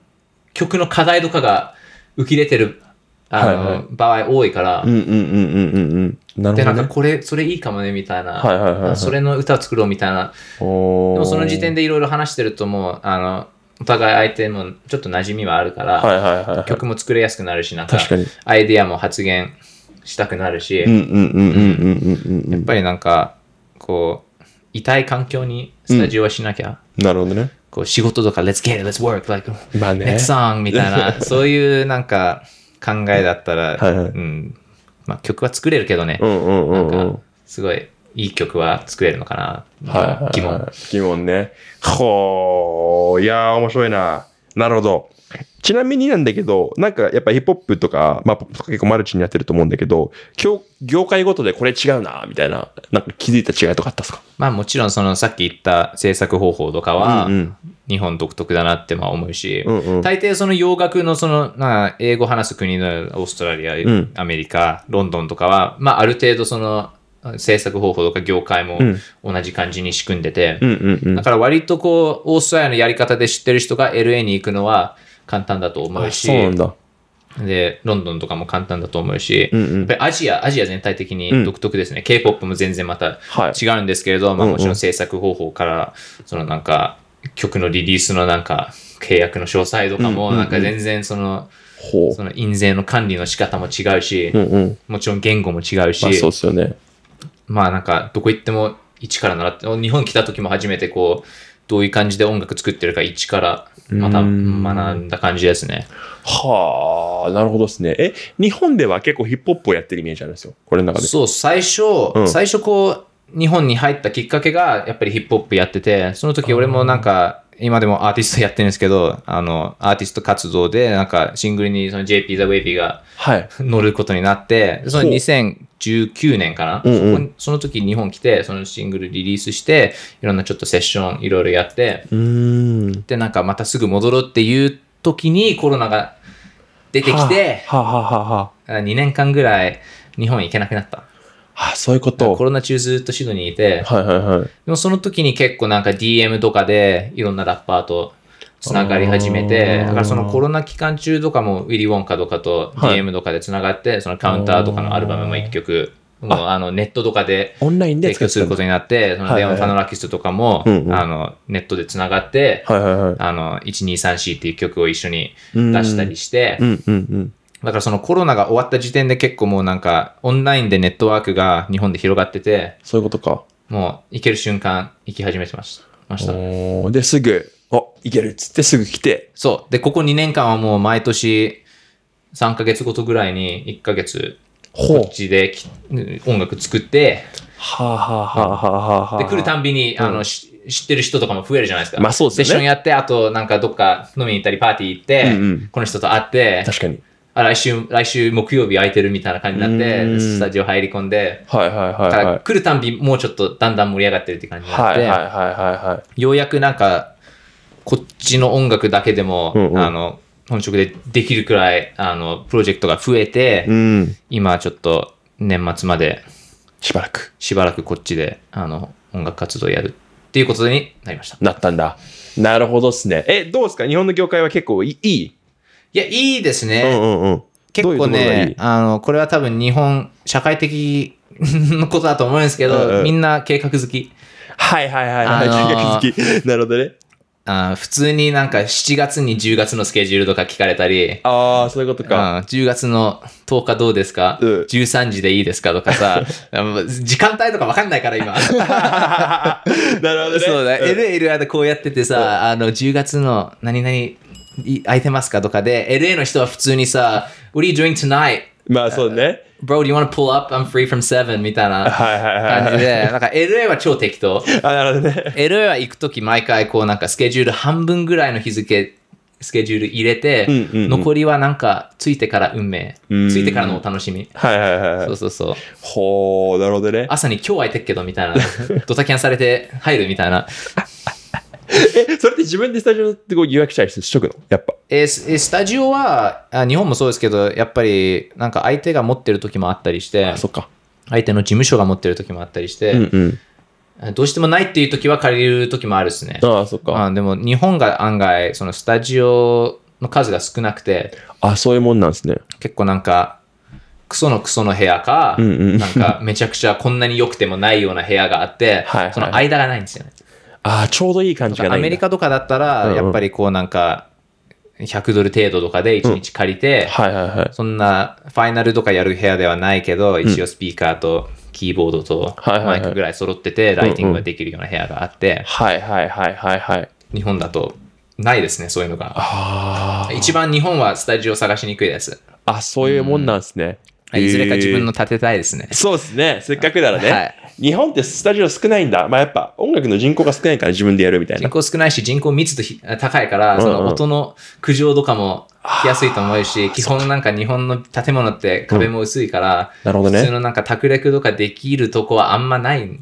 曲の課題とかが浮き出てる、あの、場合多いから、うんうんうんうんうんなるほね、で、なんかこれ、それいいかもね、みたいな、はいはいはいはい、それの歌を作ろうみたいな、でもその時点でいろいろ話してるともう、あの、お互い相手もちょっと馴染みはあるから、はいはいはいはい、曲も作れやすくなるし、なんか、かアイディアも発言したくなるし、ううううんんんんやっぱりなんか、こう、痛い環境にスタジオはしなきゃ、うん、なるほどね。こう仕事とか、let's get it, let's work, like, まあね、next song みたいな、[laughs] そういうなんか考えだったら、うん、まあ曲は作れるけどね、うんうんうんうん、すごいいい曲は作れるのかな、はい、はい、疑問。疑問ね。ほー、いやー面白いな。なるほど。ちなみになんだけど、なんかやっぱヒップホップとか、まあ、ポップとか結構マルチにやってると思うんだけど、今日、業界ごとでこれ違うな、みたいな、なんか気づいた違いとかあったっすかまあもちろんそのさっき言った制作方法とかは、日本独特だなってまあ思うし、うんうん、大抵その洋楽のその、まあ、英語話す国のオーストラリア、うん、アメリカ、ロンドンとかは、まあある程度その制作方法とか業界も同じ感じに仕組んでて、だから割とこう、オーストラリアのやり方で知ってる人が LA に行くのは、簡単だと思うし、で、ロンドンとかも簡単だと思うし、アジア、アジア全体的に独特ですね。うん、K-POP も全然また違うんですけれど、はい、まあもちろん制作方法から、そのなんか、曲のリリースのなんか、契約の詳細とかも、なんか全然その、うその印税の管理の仕方も違うし、うんうん、もちろん言語も違うし、まあ、そうですよね。まあなんか、どこ行っても一から習って、日本来た時も初めてこう、どういう感じで音楽作ってるか一からまた学んだ感じですね。はあ、なるほどですね。え、日本では結構ヒップホップをやってるイメージあるんですよ。これの中で。そう、最初、うん、最初こう、日本に入ったきっかけが、やっぱりヒップホップやってて、その時俺もなんか、今でもアーティストやってるんですけど、あの、アーティスト活動で、なんか、シングルにその JP The Wavy が [laughs] 乗ることになって、その2 0 0 19年かな、うんうん、そその時日本来てそのシングルリリースしていろんなちょっとセッションいろいろやってでなんかまたすぐ戻るっていう時にコロナが出てきて、はあはあはあ、2年間ぐらい日本行けなくなった。はあ、そういうことコロナ中ずっとシドニーいて、はいはいはい、でもその時に結構なんか DM とかでいろんなラッパーとつながり始めて、だからそのコロナ期間中とかもウィリー・ウォンカとかと DM とかでつながって、はい、そのカウンターとかのアルバムも一曲、ああのネットとかでオンラインで提供することになって、その電話パノラキストとかも、あのネットでつながって、はいはいはい、あの1 2 3 4っていう曲を一緒に出したりして、だからそのコロナが終わった時点で結構もうなんかオンラインでネットワークが日本で広がってて、そういうことか。もう行ける瞬間行き始めてました。ました。ですぐ行けるっつってすぐ来て。そう。で、ここ2年間はもう毎年3ヶ月ごとぐらいに1ヶ月、こっちで音楽作って、はあ、はあはあはあはあはで、来るたんびに、うん、あの、知ってる人とかも増えるじゃないですか。まあそうですね。セッションやって、あとなんかどっか飲みに行ったりパーティー行って、うんうん、この人と会って。確かに。あ来週、来週木曜日空いてるみたいな感じになって、スタジオ入り込んで、はいはいはい、はい、来るたんびもうちょっとだんだん盛り上がってるって感じになって、はいはいはいはい、はい、ようやくなんかこっちの音楽だけでも、うんうん、あの、本職でできるくらい、あの、プロジェクトが増えて、うん、今ちょっと年末まで、しばらく。しばらくこっちで、あの、音楽活動やるっていうことになりました。なったんだ。なるほどっすね。え、どうですか日本の業界は結構いいいや、いいですね。うんうんうん、結構ねうう、あの、これは多分日本、社会的のことだと思うんですけど、うんうん、みんな計画好き。はいはいはい、はい、計画好き。[laughs] なるほどね。あ普通になんか7月に10月のスケジュールとか聞かれたり。ああ、そういうことか、10月の10日どうですか、うん、?13 時でいいですかとかさ、[laughs] 時間帯とかわかんないから今。[laughs] なるほどね。そうだ、うん、LA 間こうやっててさ、あの、10月の何々空いてますかとかで、LA の人は普通にさ、What are you doing tonight? まあそうね。Bro, do you want to pull up? I'm free from seven みたいな感じで、なんか LA は超適当。あ、なるほどね。LA は行くとき毎回こうなんかスケジュール半分ぐらいの日付、スケジュール入れて、うんうんうん、残りはなんかついてから運命、ついてからのお楽しみ。はいはいはい。そうそうそう。ほう、なるほどね。朝に今日空いてっけどみたいな。ドタキャンされて入るみたいな。[laughs] え、それって自分でスタジオてこう予約したりしとくのやっぱ。えー、スタジオはあ、日本もそうですけど、やっぱり、なんか相手が持ってる時もあったりして、あ、そっか。相手の事務所が持ってる時もあったりして、うんうん、どうしてもないっていう時は借りる時もあるですね。ああ、そっか。あでも、日本が案外、そのスタジオの数が少なくて、あ、そういうもんなんですね。結構なんか、クソのクソの部屋か、うんうん、なんかめちゃくちゃこんなに良くてもないような部屋があって、[laughs] はいはい、その間がないんですよね。ああ、ちょうどいい感じがアメリカとかだったら、やっぱりこうなんか、100ドル程度とかで1日借りて、そんなファイナルとかやる部屋ではないけど、一応スピーカーとキーボードとマイクぐらい揃ってて、ライティングができるような部屋があって、はいはいはいはいはい。日本だとないですね、そういうのが。一番日本はスタジオ探しにくいです。あ、そういうもんなんですね。いずれか自分の建てたいですね。そうですね、せっかくならね。はい日本ってスタジオ少ないんだ。まあやっぱ音楽の人口が少ないから自分でやるみたいな。人口少ないし人口密度高いから、その音の苦情とかも来やすいと思うし、うんうん、基本なんか日本の建物って壁も薄いから、うん、なるほどね。普通のなんか卓略とかできるとこはあんまない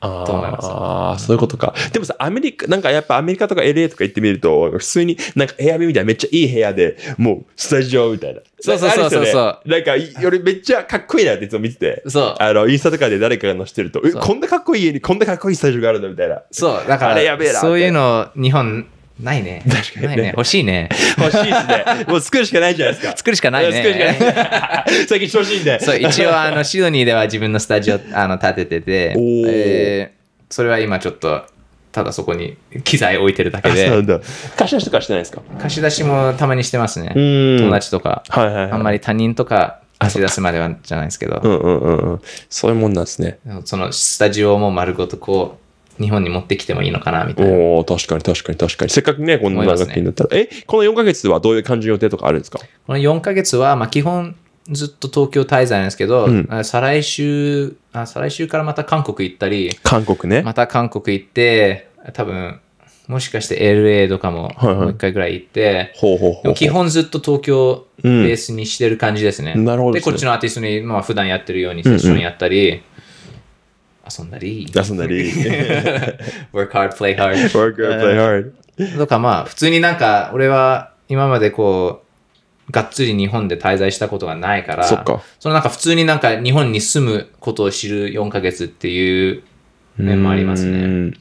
と思います。ああ、そういうことか。でもさ、アメリカ、なんかやっぱアメリカとか LA とか行ってみると、普通になんか部屋 r みたいなめっちゃいい部屋で、もうスタジオみたいな。そうそうそうそうそう、ね。なんか、よりめっちゃかっこいいなっていつも見てて。そう。あの、インスタとかで誰かが載せてると、え、こんなかっこいい家にこんなかっこいいスタジオがあるんだみたいな。そう、だから、そういうの、日本、ないね。確かにね。ね欲しいね。欲しいですね。[laughs] もう作るしかないじゃないですか。作るしかないね。作るしかない。[laughs] 最近調子いいんで。そう、一応、あの、シドニーでは自分のスタジオ、[laughs] あの、建ててて、えー、それは今ちょっと、ただそこに機材置いてるだけで。貸し出しとかしてないですか貸し出しもたまにしてますね。友達とか。はいはい、はい、あんまり他人とか走り出すまではじゃないですけど。うんうんうんうん。そういうもんなんですね。そのスタジオも丸ごとこう、日本に持ってきてもいいのかなみたいな。おお確かに確かに確かに。せっかくね、こんな長きになったら、ね。え、この4か月はどういう感じの予定とかあるんですかこの4ヶ月は、まあ基本、ずっと東京滞在なんですけど、うん、再来週あ、再来週からまた韓国行ったり、韓国ね。また韓国行って、多分、もしかして LA とかももう一回ぐらい行って、基本ずっと東京ベースにしてる感じですね。うん、なるほどで、ね、こっちのアーティストに、まあ、普段やってるようにセッションやったり、うんうん、遊んだり。遊んだり。[laughs] work hard, play hard. work hard, play hard. とかまあ、普通になんか、俺は今までこう、がっつり日本で滞在したことがないから、そか。そのなんか普通になんか日本に住むことを知る4ヶ月っていう面もありますね。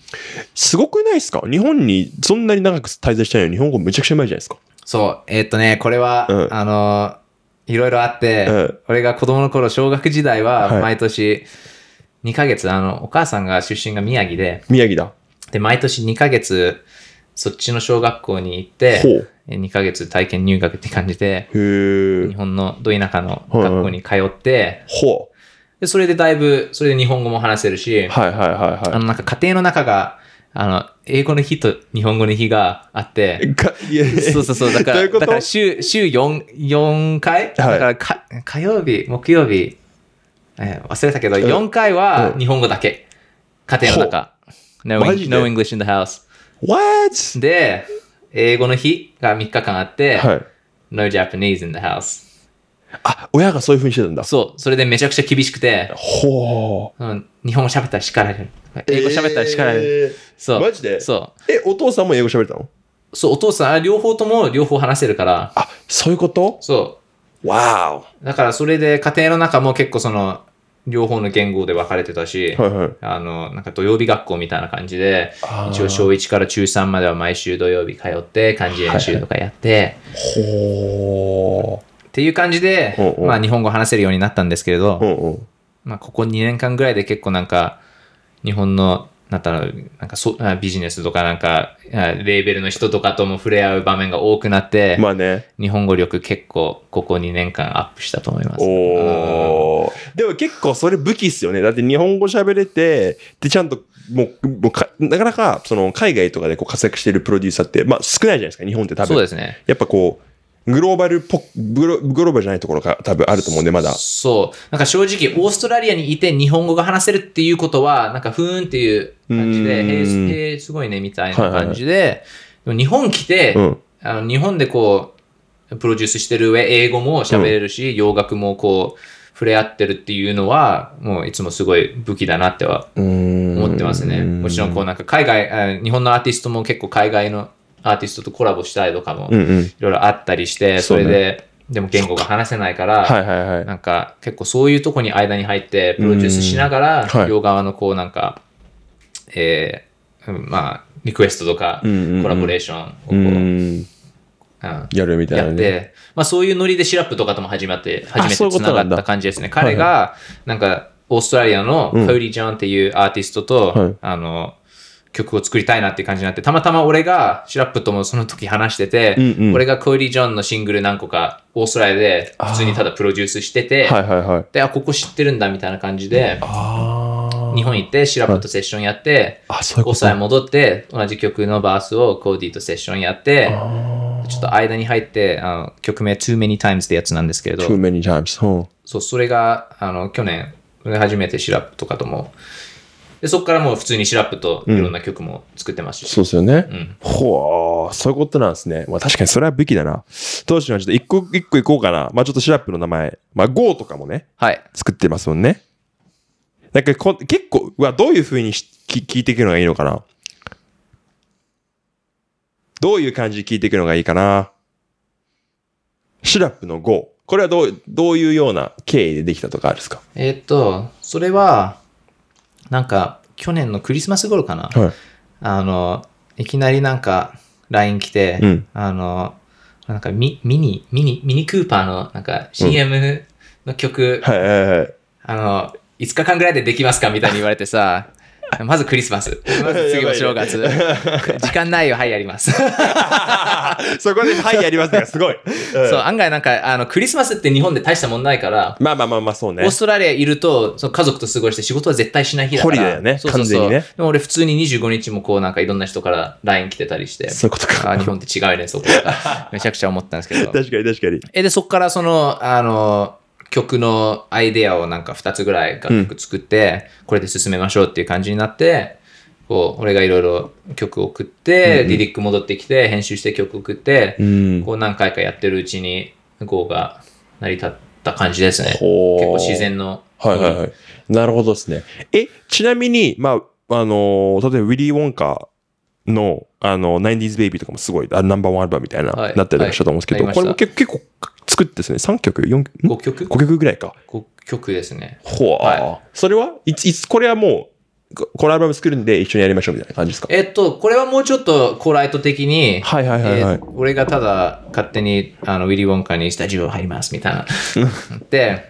すごくないですか日本にそんなに長く滞在してないのに日本語めちゃくちゃうまいじゃないですか。そう、えー、っとね、これは、うん、あの、いろいろあって、うん、俺が子供の頃、小学時代は毎年2ヶ月、はい、あの、お母さんが出身が宮城で、宮城だ。で、毎年2ヶ月、そっちの小学校に行って、2ヶ月体験入学って感じで、日本のど田舎の学校に通って、ほうで、それでだいぶ、それで日本語も話せるし、はいはいはいはい。あの、なんか家庭の中が、あの、英語の日と日本語の日があって、そうそうそう、だから、ううだから週、週4、四回、はい、だからか火曜日、木曜日、えー、忘れたけど、4回は日本語だけ。家庭の中。No, no English in the house. What? で、英語の日が3日間あって、はい、No Japanese in the house. あ、親がそういうふうにしてたんだ。そう。それでめちゃくちゃ厳しくて。ほう。うん。日本語喋ったら叱られる。英語喋ったら叱られる。えー、そう。マジでそう。え、お父さんも英語喋ったのそう、お父さん、両方とも両方話せるから。あ、そういうことそう。わお。だからそれで家庭の中も結構その、両方の言語で分かれてたし、はいはい、あの、なんか土曜日学校みたいな感じで、一応小1から中3までは毎週土曜日通って、漢字練習とかやって。はいはい、ほー。っていう感じで、おうおうまあ日本語話せるようになったんですけれど、おうおうまあここ2年間ぐらいで結構なんか、日本の、なんだろう、なんかそビジネスとかなんか、レーベルの人とかとも触れ合う場面が多くなって、まあね。日本語力結構ここ2年間アップしたと思います。おでも結構それ武器っすよね。だって日本語喋れて、でちゃんともう、もうなかなかその海外とかでこう活躍しているプロデューサーって、まあ少ないじゃないですか、日本って多分。そうですね。やっぱこう、グローバルポグロ、グローバルじゃないところが多分あると思うんで、まだ。そう。なんか正直、オーストラリアにいて日本語が話せるっていうことは、なんかふーんっていう感じで、へえー、えすごいね、みたいな感じで、はいはいはい、日本来て、うん、あの日本でこう、プロデュースしてる上、英語も喋れるし、うん、洋楽もこう、触れ合ってるっていうのは、もういつもすごい武器だなっては思ってますね。もちろんこうなんか海外、日本のアーティストも結構海外のアーティストとコラボしたいとかも、いろいろあったりして、それで、でも言語が話せないから、はいはいはい、なんか結構そういうとこに間に入ってプロデュースしながら、両側のこうなんか、えー、まあ、リクエストとか、コラボレーションをこう、うん、やるみたいな、ね、やって、まあそういうノリでシラップとかとも始まって、初めてつながった感じですね。彼が、なんか、オーストラリアのカウリー・ジャンっていうアーティストと、あの、曲を作りたいなって感じになって、たまたま俺が、シラップともその時話してて、うんうん、俺がコーリィ・ジョンのシングル何個か、オーストラリアで普通にただプロデュースしてて、はいはいはい、で、あ、ここ知ってるんだみたいな感じで、日本行って、シラップとセッションやって、はい、うう5歳戻って、同じ曲のバースをコーディとセッションやって、ちょっと間に入って、あの曲名 Too Many Times ってやつなんですけれど、Too Many Times、そう、それが、あの、去年、初めてシラップとかとも、で、そこからもう普通にシラップといろんな曲も作ってますし。そうですよね。うん、ほう、そういうことなんですね。まあ確かにそれは武器だな。当時はちょっと一個一個いこうかな。まあちょっとシラップの名前。まあ GO とかもね。はい。作ってますもんね。なんかこ結構、はどういうふうにき聞いていくのがいいのかな。どういう感じで聞いていくのがいいかな。シラップの GO。これはどうどういうような経緯でできたとかあるんですかえー、っと、それは、なんか、去年のクリスマス頃かな、はい、あの、いきなりなんか、LINE 来て、うん、あの、なんかミミニ、ミニ、ミニクーパーのなんか CM の曲、うん、はいはいはい。あの、5日間ぐらいでできますかみたいに言われてさ、[laughs] まずクリスマス。ま [laughs] ず次は正月。[laughs] 時間ないよ、はい、やります。そこで、はい、やりますが、すごい。そう、案外なんか、あの、クリスマスって日本で大したもんないから、まあまあまあまあ、そうね。オーストラリアいると、そ家族と過ごして仕事は絶対しない日だから。ホリだよね。そうそうそう完全にね。でも俺普通に25日もこう、なんかいろんな人から LINE 来てたりして。そういうことか。日本って違うね、そこ。めちゃくちゃ思ったんですけど。確かに確かに。え、で、そこからその、あの、曲のアイデアをなんか2つぐらい楽曲作って、うん、これで進めましょうっていう感じになって、こう、俺がいろいろ曲を送って、うん、リリック戻ってきて、編集して曲を送って、うん、こう何回かやってるうちに、こうが成り立った感じですね。結構自然の。はいはいはい。なるほどですね。え、ちなみに、まあ、あのー、例えばウィリー・ウォンカーの、あの、90s Baby とかもすごい、あナンバーワンアルバムみたいな、はい、なったりしたと思うんですけど、はい、これも結構、結構作ってですね、3曲、4曲、5曲 ?5 曲ぐらいか。5曲ですね。ほわ、はい、それはいつ、いつ、これはもう、このアルバム作るんで一緒にやりましょうみたいな感じですかえっと、これはもうちょっとコライト的に、はいはいはい、はいえー、俺がただ勝手にあのウィリー・ウォンカーにスタジオ入りますみたいな。[laughs] で、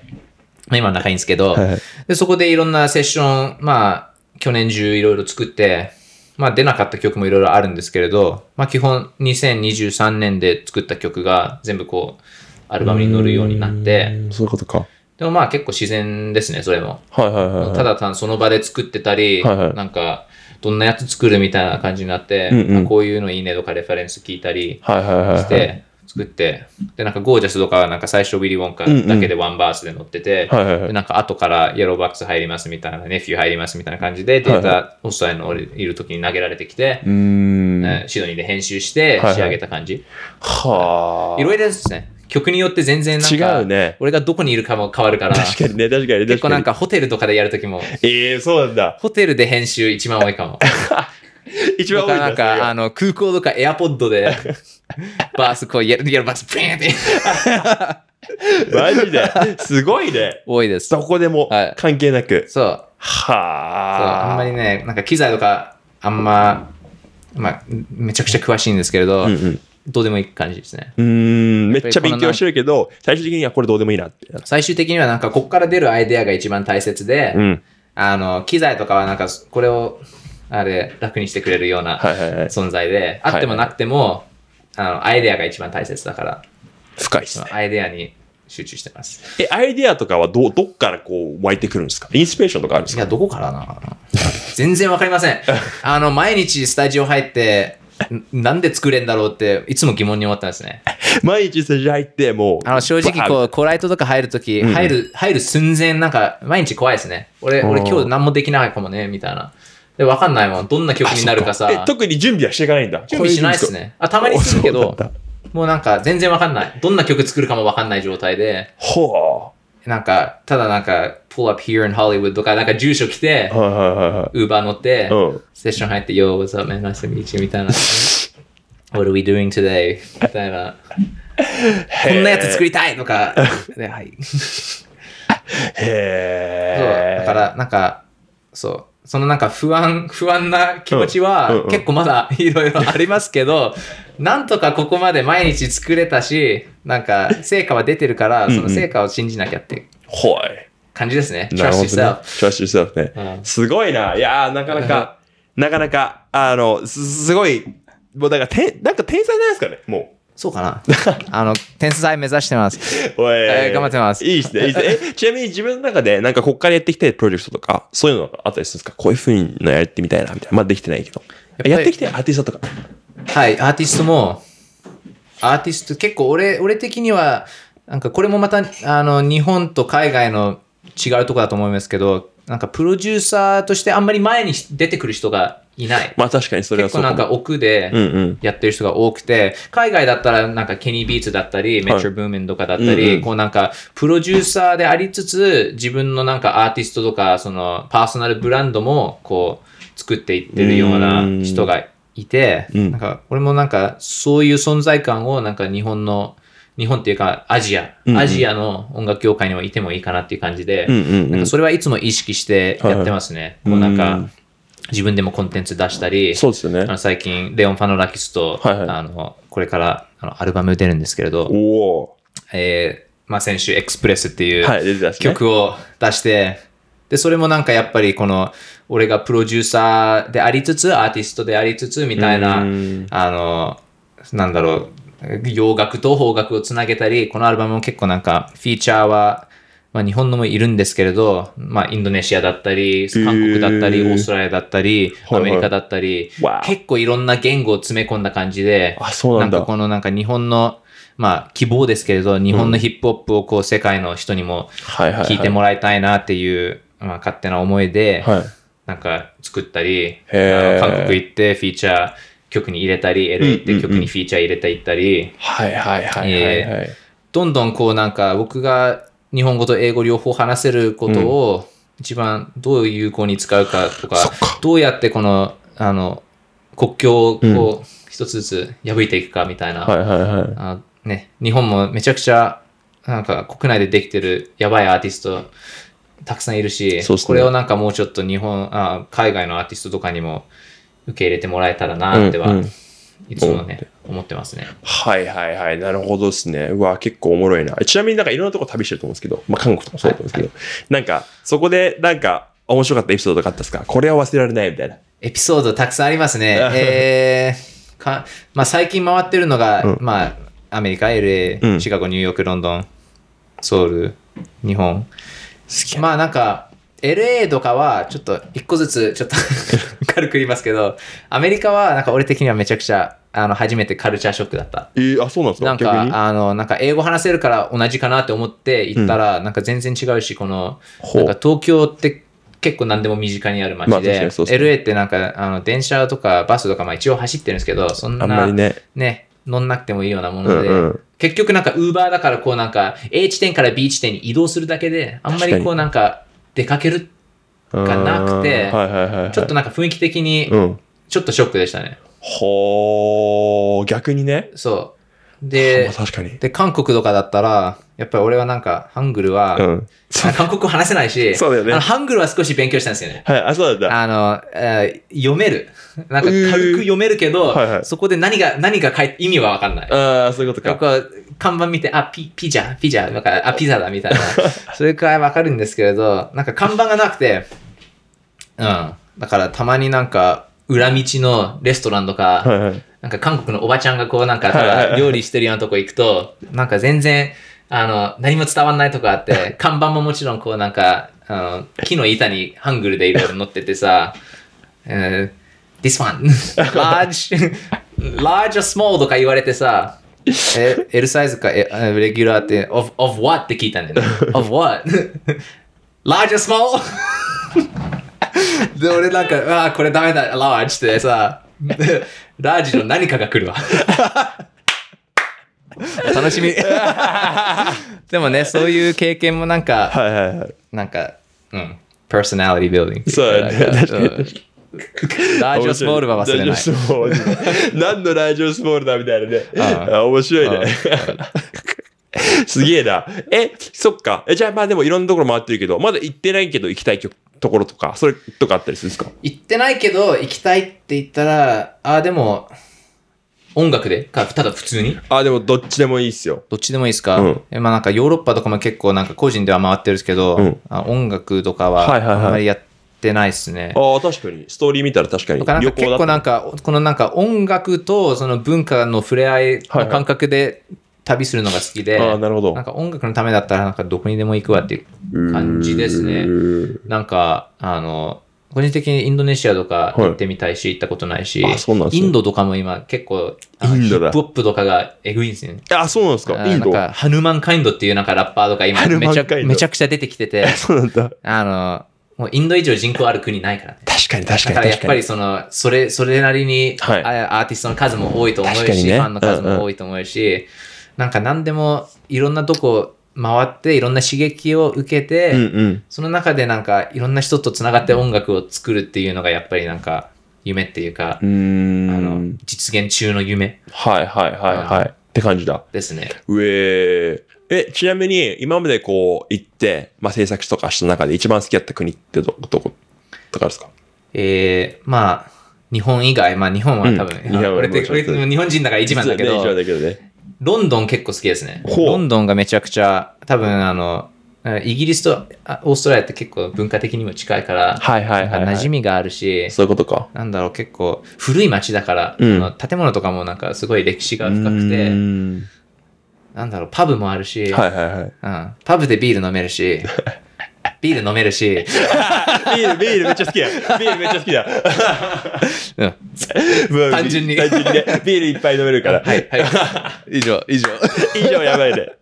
今仲いいんですけど、はいはい、でそこでいろんなセッション、まあ、去年中いろいろ作って、まあ出なかった曲もいろいろあるんですけれど、まあ基本2023年で作った曲が全部こう、アルバムに乗るようになって、そういうことか。でもまあ結構自然ですね、それも。はいはいはい、はい、ただ単その場で作ってたり、はいはい、なんか、どんなやつ作るみたいな感じになって、うんうん、こういうのいいねとかレファレンス聞いたりして、はいはいはいはい作って、で、なんかゴージャスとか、なんか最初ウィリー・ウォンカだけでワンバースで乗ってて、うんうんはいはいはい、なんか後からイエローバックス入りますみたいな、ネフィー入りますみたいな感じで、データ、オラリアのいる時に投げられてきて、はい、シドニーで編集して仕上げた感じ。はあ、いろいろですね。曲によって全然なんか、違うね。俺がどこにいるかも変わるから。確かにね、確かに、結構なんかホテルとかでやるときも。ええー、そうなんだ。ホテルで編集一番多いかも。[laughs] [laughs] 一番多いなんか、あの、空港とかエアポッドで、[laughs] バースこう、やる、やるバース、ブーンって。[laughs] マジで。すごいね。多いです。どこでも関係なく。はい、そう。はあ。あんまりね、なんか機材とか、あんま、まあ、めちゃくちゃ詳しいんですけれど、うんうんどうでもいい感じですね。うん、めっちゃ勉強してるけど、最終的にはこれどうでもいいなって。最終的にはなんか、ここから出るアイデアが一番大切で、うん、あの、機材とかはなんか、これを、あれ、楽にしてくれるような存在で、あってもなくても、あの、アイデアが一番大切だから。深いですね。アイデアに集中してます。え、アイデアとかはど、どっからこう湧いてくるんですかインスピレーションとかあるんですかいや、どこからな全然わかりません。[laughs] あの、毎日スタジオ入って、なんで作れんだろうって、いつも疑問に思ったんですね。毎日スタジオ入って、もう。あの、正直、こう、コライトとか入るとき、入る、入る寸前、なんか、毎日怖いですね。俺、俺今日何もできないかもね、みたいな。で、わかんないもん。どんな曲になるかさ。特に準備はしていかないんだ。準備しないっすね。あ、たまにするけど、もうなんか全然わかんない。どんな曲作るかもわかんない状態で。ほう。なんか、ただなんか、pull up here in Hollywood とか、なんか住所来て、はいはいはいウーバー乗って、セッション入って、Yo, what's up, man? Nice to meet you みたいな。[laughs] What are we doing today? みたいな。こんなやつ作りたいとか。ね、[laughs] はい。へえ。そだから、なんか、そう。そのなんか不安、不安な気持ちは結構まだ [laughs] いろいろありますけど、なんとかここまで毎日作れたし、なんか成果は出てるから、その成果を信じなきゃってほい。感じですね。yourself。trust yourself ね。すごいな。いやー、なかなか、[laughs] なかなか、あの、すごい、もうだから、て、なんか天才じゃないですかね、もそうかな [laughs] あの、天才目指してます。おい、えー、頑張ってます。いいですね、いいですね。[laughs] え、ちなみに自分の中で、なんかこっからやってきたいプロジェクトとか、そういうのあったりするんですかこういうふうにやってみたいな、みたいな。まあできてないけど。やっやってきてアーティストとか。はい、アーティストも、アーティスト、結構俺、俺的には、なんかこれもまた、あの、日本と海外の違うとこだと思いますけど、なんかプロデューサーとしてあんまり前に出てくる人がいない。まあ確かにそれはそう。結構なんか奥でやってる人が多くて、海外だったらなんかケニー・ビーツだったり、メッチュブーメンとかだったり、こうなんかプロデューサーでありつつ、自分のなんかアーティストとか、そのパーソナルブランドもこう作っていってるような人がいて、なんか俺もなんかそういう存在感をなんか日本の日本っていうかアジア、アジアの音楽業界にはいてもいいかなっていう感じで、なんかそれはいつも意識してやってますね。こうなんか、自分でもコンテンツ出したり、そうですね。あの最近、レオン・ファノラキスと、はいはい、あの、これからあのアルバム出るんですけれど、おえー、まあ先週、エクスプレスっていう曲を出して、はい、で、それもなんかやっぱりこの、俺がプロデューサーでありつつ、アーティストでありつつ、みたいな、あの、なんだろう、洋楽と邦楽をつなげたり、このアルバムも結構なんか、フィーチャーは、まあ、日本のもいるんですけれど、まあ、インドネシアだったり、韓国だったり、えー、オーストラリアだったり、アメリカだったり、はいはい、結構いろんな言語を詰め込んだ感じで、あそうなんだなんかこのなんか日本の、まあ、希望ですけれど、日本のヒップホップをこう世界の人にも聞いてもらいたいなっていう、まあ、勝手な思いで、なんか作ったり、韓国行ってフィーチャー曲に入れたり、LA 行って曲にフィーチャー入れていったり、はいはいはいはい、はいえー、どんどんこうなんか僕が日本語と英語両方話せることを一番どう有効に使うかとか、うん、どうやってこの、あの、国境を一つずつ破いていくかみたいな。はいはいはい。ね、日本もめちゃくちゃ、なんか国内でできてるやばいアーティストたくさんいるし、ね、これをなんかもうちょっと日本あ、海外のアーティストとかにも受け入れてもらえたらなっては、うんうんいつもね、思ってますね。はいはいはい。なるほどですね。うわ、結構おもろいな。ちなみになんかいろんなとこ旅してると思うんですけど、まあ韓国とかそうだと思うんですけど、はいはい、なんかそこでなんか面白かったエピソードがあったんですかこれは忘れられないみたいな。エピソードたくさんありますね。[laughs] えー、かまあ最近回ってるのが、うん、まあアメリカ、LA、シカゴ、ニューヨーク、ロンドン、ソウル、日本。まあなんか、LA とかはちょっと一個ずつちょっと軽く言いますけど、アメリカはなんか俺的にはめちゃくちゃ、あの、初めてカルチャーショックだった。えー、あ、そうなんですかなんか、あの、なんか英語話せるから同じかなって思って行ったら、うん、なんか全然違うし、この、なんか東京って、結構何でも身近にある街で、まあ、LA ってなんかあの電車とかバスとかまあ一応走ってるんですけど、そんな、ね、ね、乗んなくてもいいようなもので、うんうん、結局なんか Uber だからこうなんか A 地点から B 地点に移動するだけで、あんまりこうなんか出かけるがなくて、ちょっとなんか雰囲気的に、ちょっとショックでしたね。ほー、逆にね。そう。で、確かに。で、韓国とかだったら、やっぱり俺はなんか、ハングルは、うん、韓国語話せないし、[laughs] そうだよね。ハングルは少し勉強したんですよね。はい、あ、そうだった。あの、えー、読める。なんか軽く読めるけど、はいはい、そこで何が、何が書い意味はわかんない。ああ、そういうことか。僕は看板見て、あ、ピ、ピジャ、ピジャ、なんか、あ、ピザだみたいな。[laughs] それくらいわかるんですけれど、なんか看板がなくて、うん。だからたまになんか、裏道のレストランとか、はいはい、なんか韓国のおばちゃんがこうなんか、料理してるようなとこ行くと、なんか全然、あの、何も伝わんないとこあって、看板ももちろんこうなんか、あの木の板にハングルでいろいろ乗っててさ、えー、This one, [laughs] large, large or small とか言われてさ、え、L サイズか、え、レギュラーって、of, of what って聞いたんだよね。[laughs] of what? [laughs] large or small? [laughs] で、俺なんか、[laughs] ああ、これダメだ、ラージってさ、ラージの何かが来るわ。[laughs] 楽しみ。でもね、そういう経験もなんか、はいはいはい、なんか、うん、パーソナリティビルディング。そう、ね、ラージオスモールは忘れない。ラジオスール。何のラージオスモールだみたいなね。ああ面白いね。すげえな。え、そっか。え、じゃあまあでもいろんなところ回ってるけど、まだ行ってないけど行きたい曲ところとか、それとかあったりするんですか行ってないけど、行きたいって言ったら、ああ、でも、音楽でか、ただ普通にああ、でもどっちでもいいっすよ。どっちでもいいっすか、うん、えまあなんかヨーロッパとかも結構なんか個人では回ってるんですけど、うん、あ音楽とかはあんまりやってないっすね。はいはいはい、ああ、確かに。ストーリー見たら確かに。かな結構なんか、このなんか音楽とその文化の触れ合いの感覚で、はいはい旅するのが好きで、あなるほど。なんか音楽のためだったら、なんかどこにでも行くわっていう感じですね。なんか、あの、個人的にインドネシアとか行ってみたいし、はい、行ったことないし、ね、インドとかも今結構、ヒップホップとかがえぐいんですよね。あ、そうなんですかインドなんか、ハヌマンカインドっていうなんかラッパーとか今めちゃめちゃくちゃ出てきてて、[laughs] そうなんだ。あの、もうインド以上人口ある国ないから、ね、確かに確かにだからやっぱりその、それ、それなりに、はい、アーティストの数も多いと思うし、ね、ファンの数も多いと思うし、うんうんなんか何でもいろんなとこ回っていろんな刺激を受けて、うんうん、その中でなんかいろんな人とつながって音楽を作るっていうのがやっぱりなんか夢っていうかあの実現中の夢はいはいはいはいって感じだですねうええちなみに今までこう行って、まあ、制作とかした中で一番好きだった国ってどどことかですかえー、まあ日本以外まあ日本は多分、うん、こ本俺日本人だから一番だけど、ね、ロンドン結構好きですね。ロンドンがめちゃくちゃ、多分あの、イギリスとオーストラリアって結構文化的にも近いから、はいはいはい、はい、馴染みがあるし、そういうことか。なんだろう、結構古い街だから、うん、あの建物とかもなんかすごい歴史が深くて、んなんだろう、パブもあるし、はいはいはいうん、パブでビール飲めるし、[laughs] ビール飲めるし。ビール、ビールめっちゃ好きや。ビールめっちゃ好きだ。うん、単純に。単純にね。ビールいっぱい飲めるから。はい、はい。以上、以上。以上、やばいね。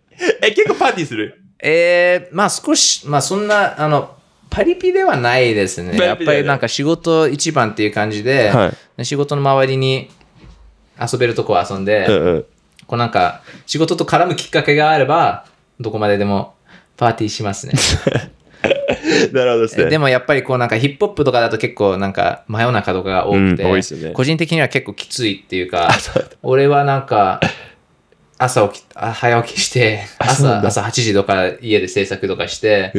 え、結構パーティーするえー、まあ少し、まあそんな、あの、パリピではないですね。やっぱりなんか仕事一番っていう感じで、はい、仕事の周りに遊べるとこ遊んで、うんうん、こうなんか仕事と絡むきっかけがあれば、どこまででもパーティーしますね。[laughs] [laughs] なるほどですね。でもやっぱりこうなんかヒップホップとかだと結構なんか真夜中とかが多くて、うん多ね、個人的には結構きついっていうか、俺はなんか、朝起きあ、早起きして、朝、朝8時とか家で制作とかして、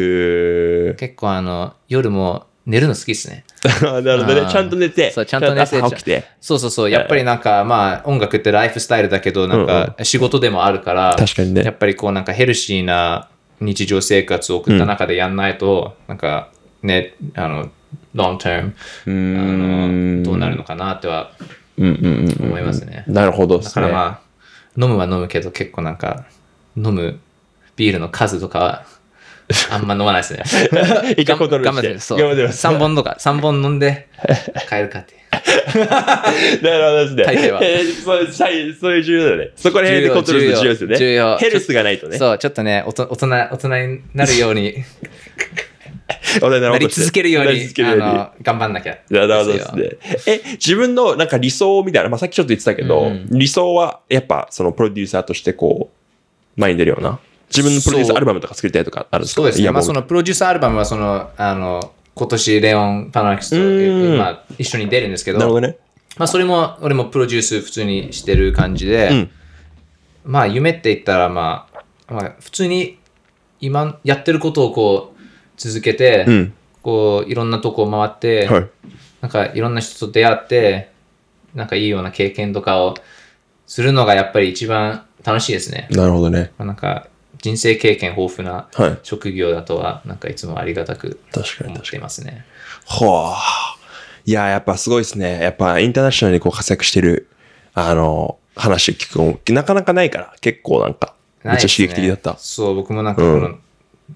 結構あの、夜も寝るの好きですね。[laughs] なるほどね。ちゃんと寝て。そう、ちゃんと寝て。起きて。そうそうそう。やっぱりなんか、まあ、音楽ってライフスタイルだけど、なんか、仕事でもあるから、確かにね。やっぱりこう、なんかヘルシーな日常生活を送った中でやんないと、うん、なんかね、あの、ロングターム、どうなるのかなっては思いますね。なるほど、ね、だからまあ、飲むは飲むけど、結構なんか、飲むビールの数とかは、あんま飲まないですね。いかほど頑張ってす。3本とか、3本飲んで帰るかって。なるほどですね。大抵は。えー、そうそういう、そ重要だよね。そこら辺でコントロール重要ですよね。重要。ヘルスがないとね。そう、ちょっとね、おと大人、大人になるように。なり続けるように、頑張んなきゃ。なるほどですね。え、自分のなんか理想みたいな、まあ、さっきちょっと言ってたけど、うん、理想はやっぱそのプロデューサーとしてこう、前に出るような。自分のプロデューサーアルバムとか作りたいとかあるんですかそうですね。まあそのプロデューサーアルバムはその、あの、今年レオン・パナレックスと今一緒に出るんですけど、どね、まあ、それも俺もプロデュース普通にしてる感じで、うん、まあ夢って言ったら、まあ、まあ普通に今やってることをこう続けて、うん、こういろんなとこ回って、はい、なんかいろんな人と出会ってなんかいいような経験とかをするのがやっぱり一番楽しいですね。なるほどね。なんか人生経験豊富な職業だとは、なんかいつもありがたく思ってますね。はあ。いや、やっぱすごいですね。やっぱインターナショナルにこう活躍してる、あの、話を聞くなかなかないから、結構なんか、めっちゃ刺激的だった。ね、そう、僕もなんか、うん、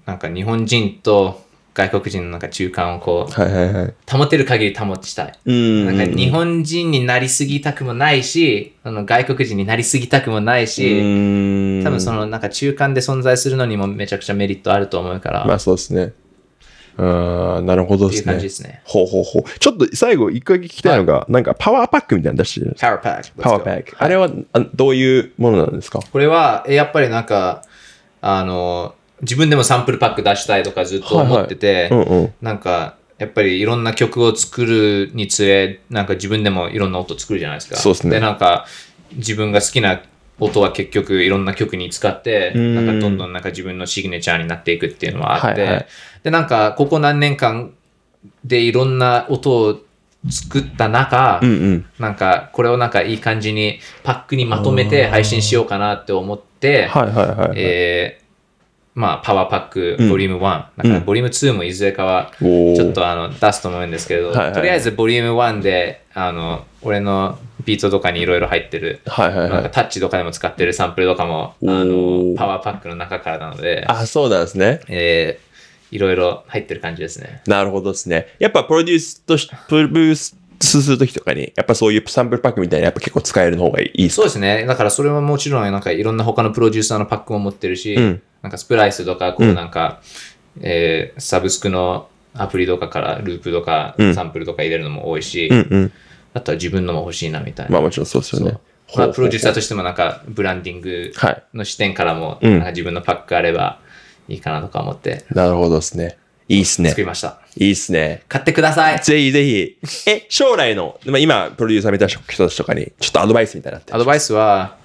なんか日本人と外国人のなんか中間をこう、はいはいはい、保てる限り保ちたい。うんなんか日本人になりすぎたくもないし、あの外国人になりすぎたくもないし、多分そのなんか中間で存在するのにもめちゃくちゃメリットあると思うから。まあそうですね。あなるほどですね。ですね。ほうほうほう。ちょっと最後一回聞きたいのが、はい、なんかパワーパックみたいなの出してるパワーパック。パワーパック。あれは、はい、どういうものなんですかこれは、やっぱりなんか、あの、自分でもサンプルパック出したいとかずっと思ってて、なんか、やっぱりいろんな曲を作るにつれ、なんか自分でもいろんな音作るじゃないですか。そうですね。で、なんか、自分が好きな音は結局いろんな曲に使って、なんかどんどんなんか自分のシグネチャーになっていくっていうのはあって、で、なんか、ここ何年間でいろんな音を作った中、うんうん、なんかこれをなんかいい感じにパックにまとめて配信しようかなって思って、はいはいはい、はい、えーまあ、パワーパック、ボリューム1。うん、だから、ボリューム2もいずれかは、ちょっとあの出すと思うんですけど、とりあえず、ボリューム1で、あの、俺のビートとかにいろいろ入ってる、はいはいはい、タッチとかでも使ってるサンプルとかも、あの、パワーパックの中からなので、あ、そうなんですね。えー、いろいろ入ってる感じですね。なるほどですね。やっぱプロデュースとし、プロデュースするときとかに、やっぱそういうサンプルパックみたいなやっぱ結構使えるの方がいいそうですね。だからそれはもちろん、なんかいろんな他のプロデューサーのパックも持ってるし、うんなんかスプライスとか、こうなんか、うん、えー、サブスクのアプリとかからループとか、サンプルとか入れるのも多いし、うんうん、あとは自分のも欲しいなみたいな。まあもちろんそうですよね。まあ、プロデューサーとしてもなんかブランディングの視点からもなんか自分のパックあればいいかなとか思って。うん、なるほどですね。いいっすね。作りました。いいっすね。買ってください。ぜひぜひ。え、将来の、まあ、今、プロデューサー見た人たちとかに、ちょっとアドバイスみたいなって。アドバイスは、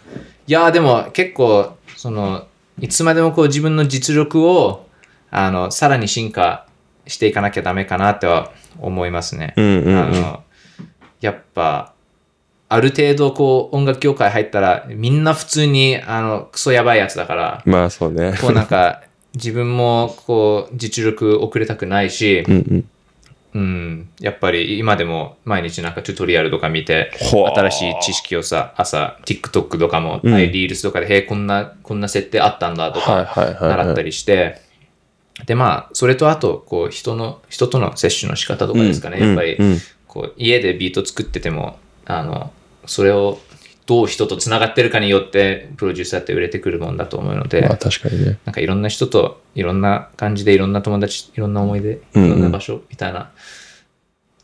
いやでも結構、その、いつまでもこう自分の実力をあのさらに進化していかなきゃダメかなとは思いますね。うんうんうん、あのやっぱある程度こう音楽業界入ったらみんな普通にあのクソやばいやつだからまあそうねこうなんか自分もこう実力遅れたくないし、うんうん、うん、やっぱり今でも毎日なんかチュートリアルとか見て、新しい知識をさ、朝、TikTok とかも、うん、リールスとかで、へえ、こんな、こんな設定あったんだとか、習ったりして、で、まあ、それとあと、こう、人の、人との接種の仕方とかですかね、うん、やっぱり、こう、家でビート作ってても、あの、それをどう人とつながってるかによってプロデューサーって売れてくるもんだと思うので、まあ、確かにねなんかいろんな人といろんな感じでいろんな友達いろんな思い出いろんな場所みたいな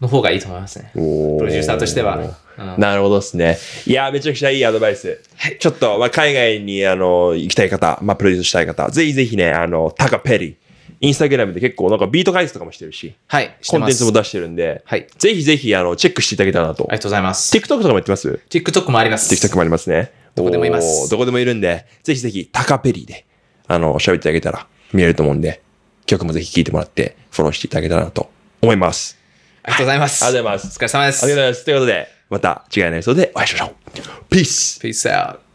の方がいいと思いますね、うんうん、プロデューサーとしては、うん、なるほどですねいやめちゃくちゃいいアドバイス、はい、ちょっと、まあ、海外にあの行きたい方、まあ、プロデュースしたい方ぜひぜひねあのタカペリーインスタグラムで結構なんかビート解説とかもしてるし、はい、コンテンツも出してるんで、はい、ぜひぜひあのチェックしていただけたらなと。ありがとうございます。TikTok とかもやってます ?TikTok もあります。TikTok もありますね。どこでもいます。どこでもいるんで、ぜひぜひタカペリーで、あの、喋ってあげたら見えると思うんで、曲もぜひ聴いてもらって、フォローしていただけたらなと思います。ありがとうございます。ありがとうございます。お疲れ様です。ありがとうございます。ということで、また次回の演奏でお会いしましょう。Peace! Peace out!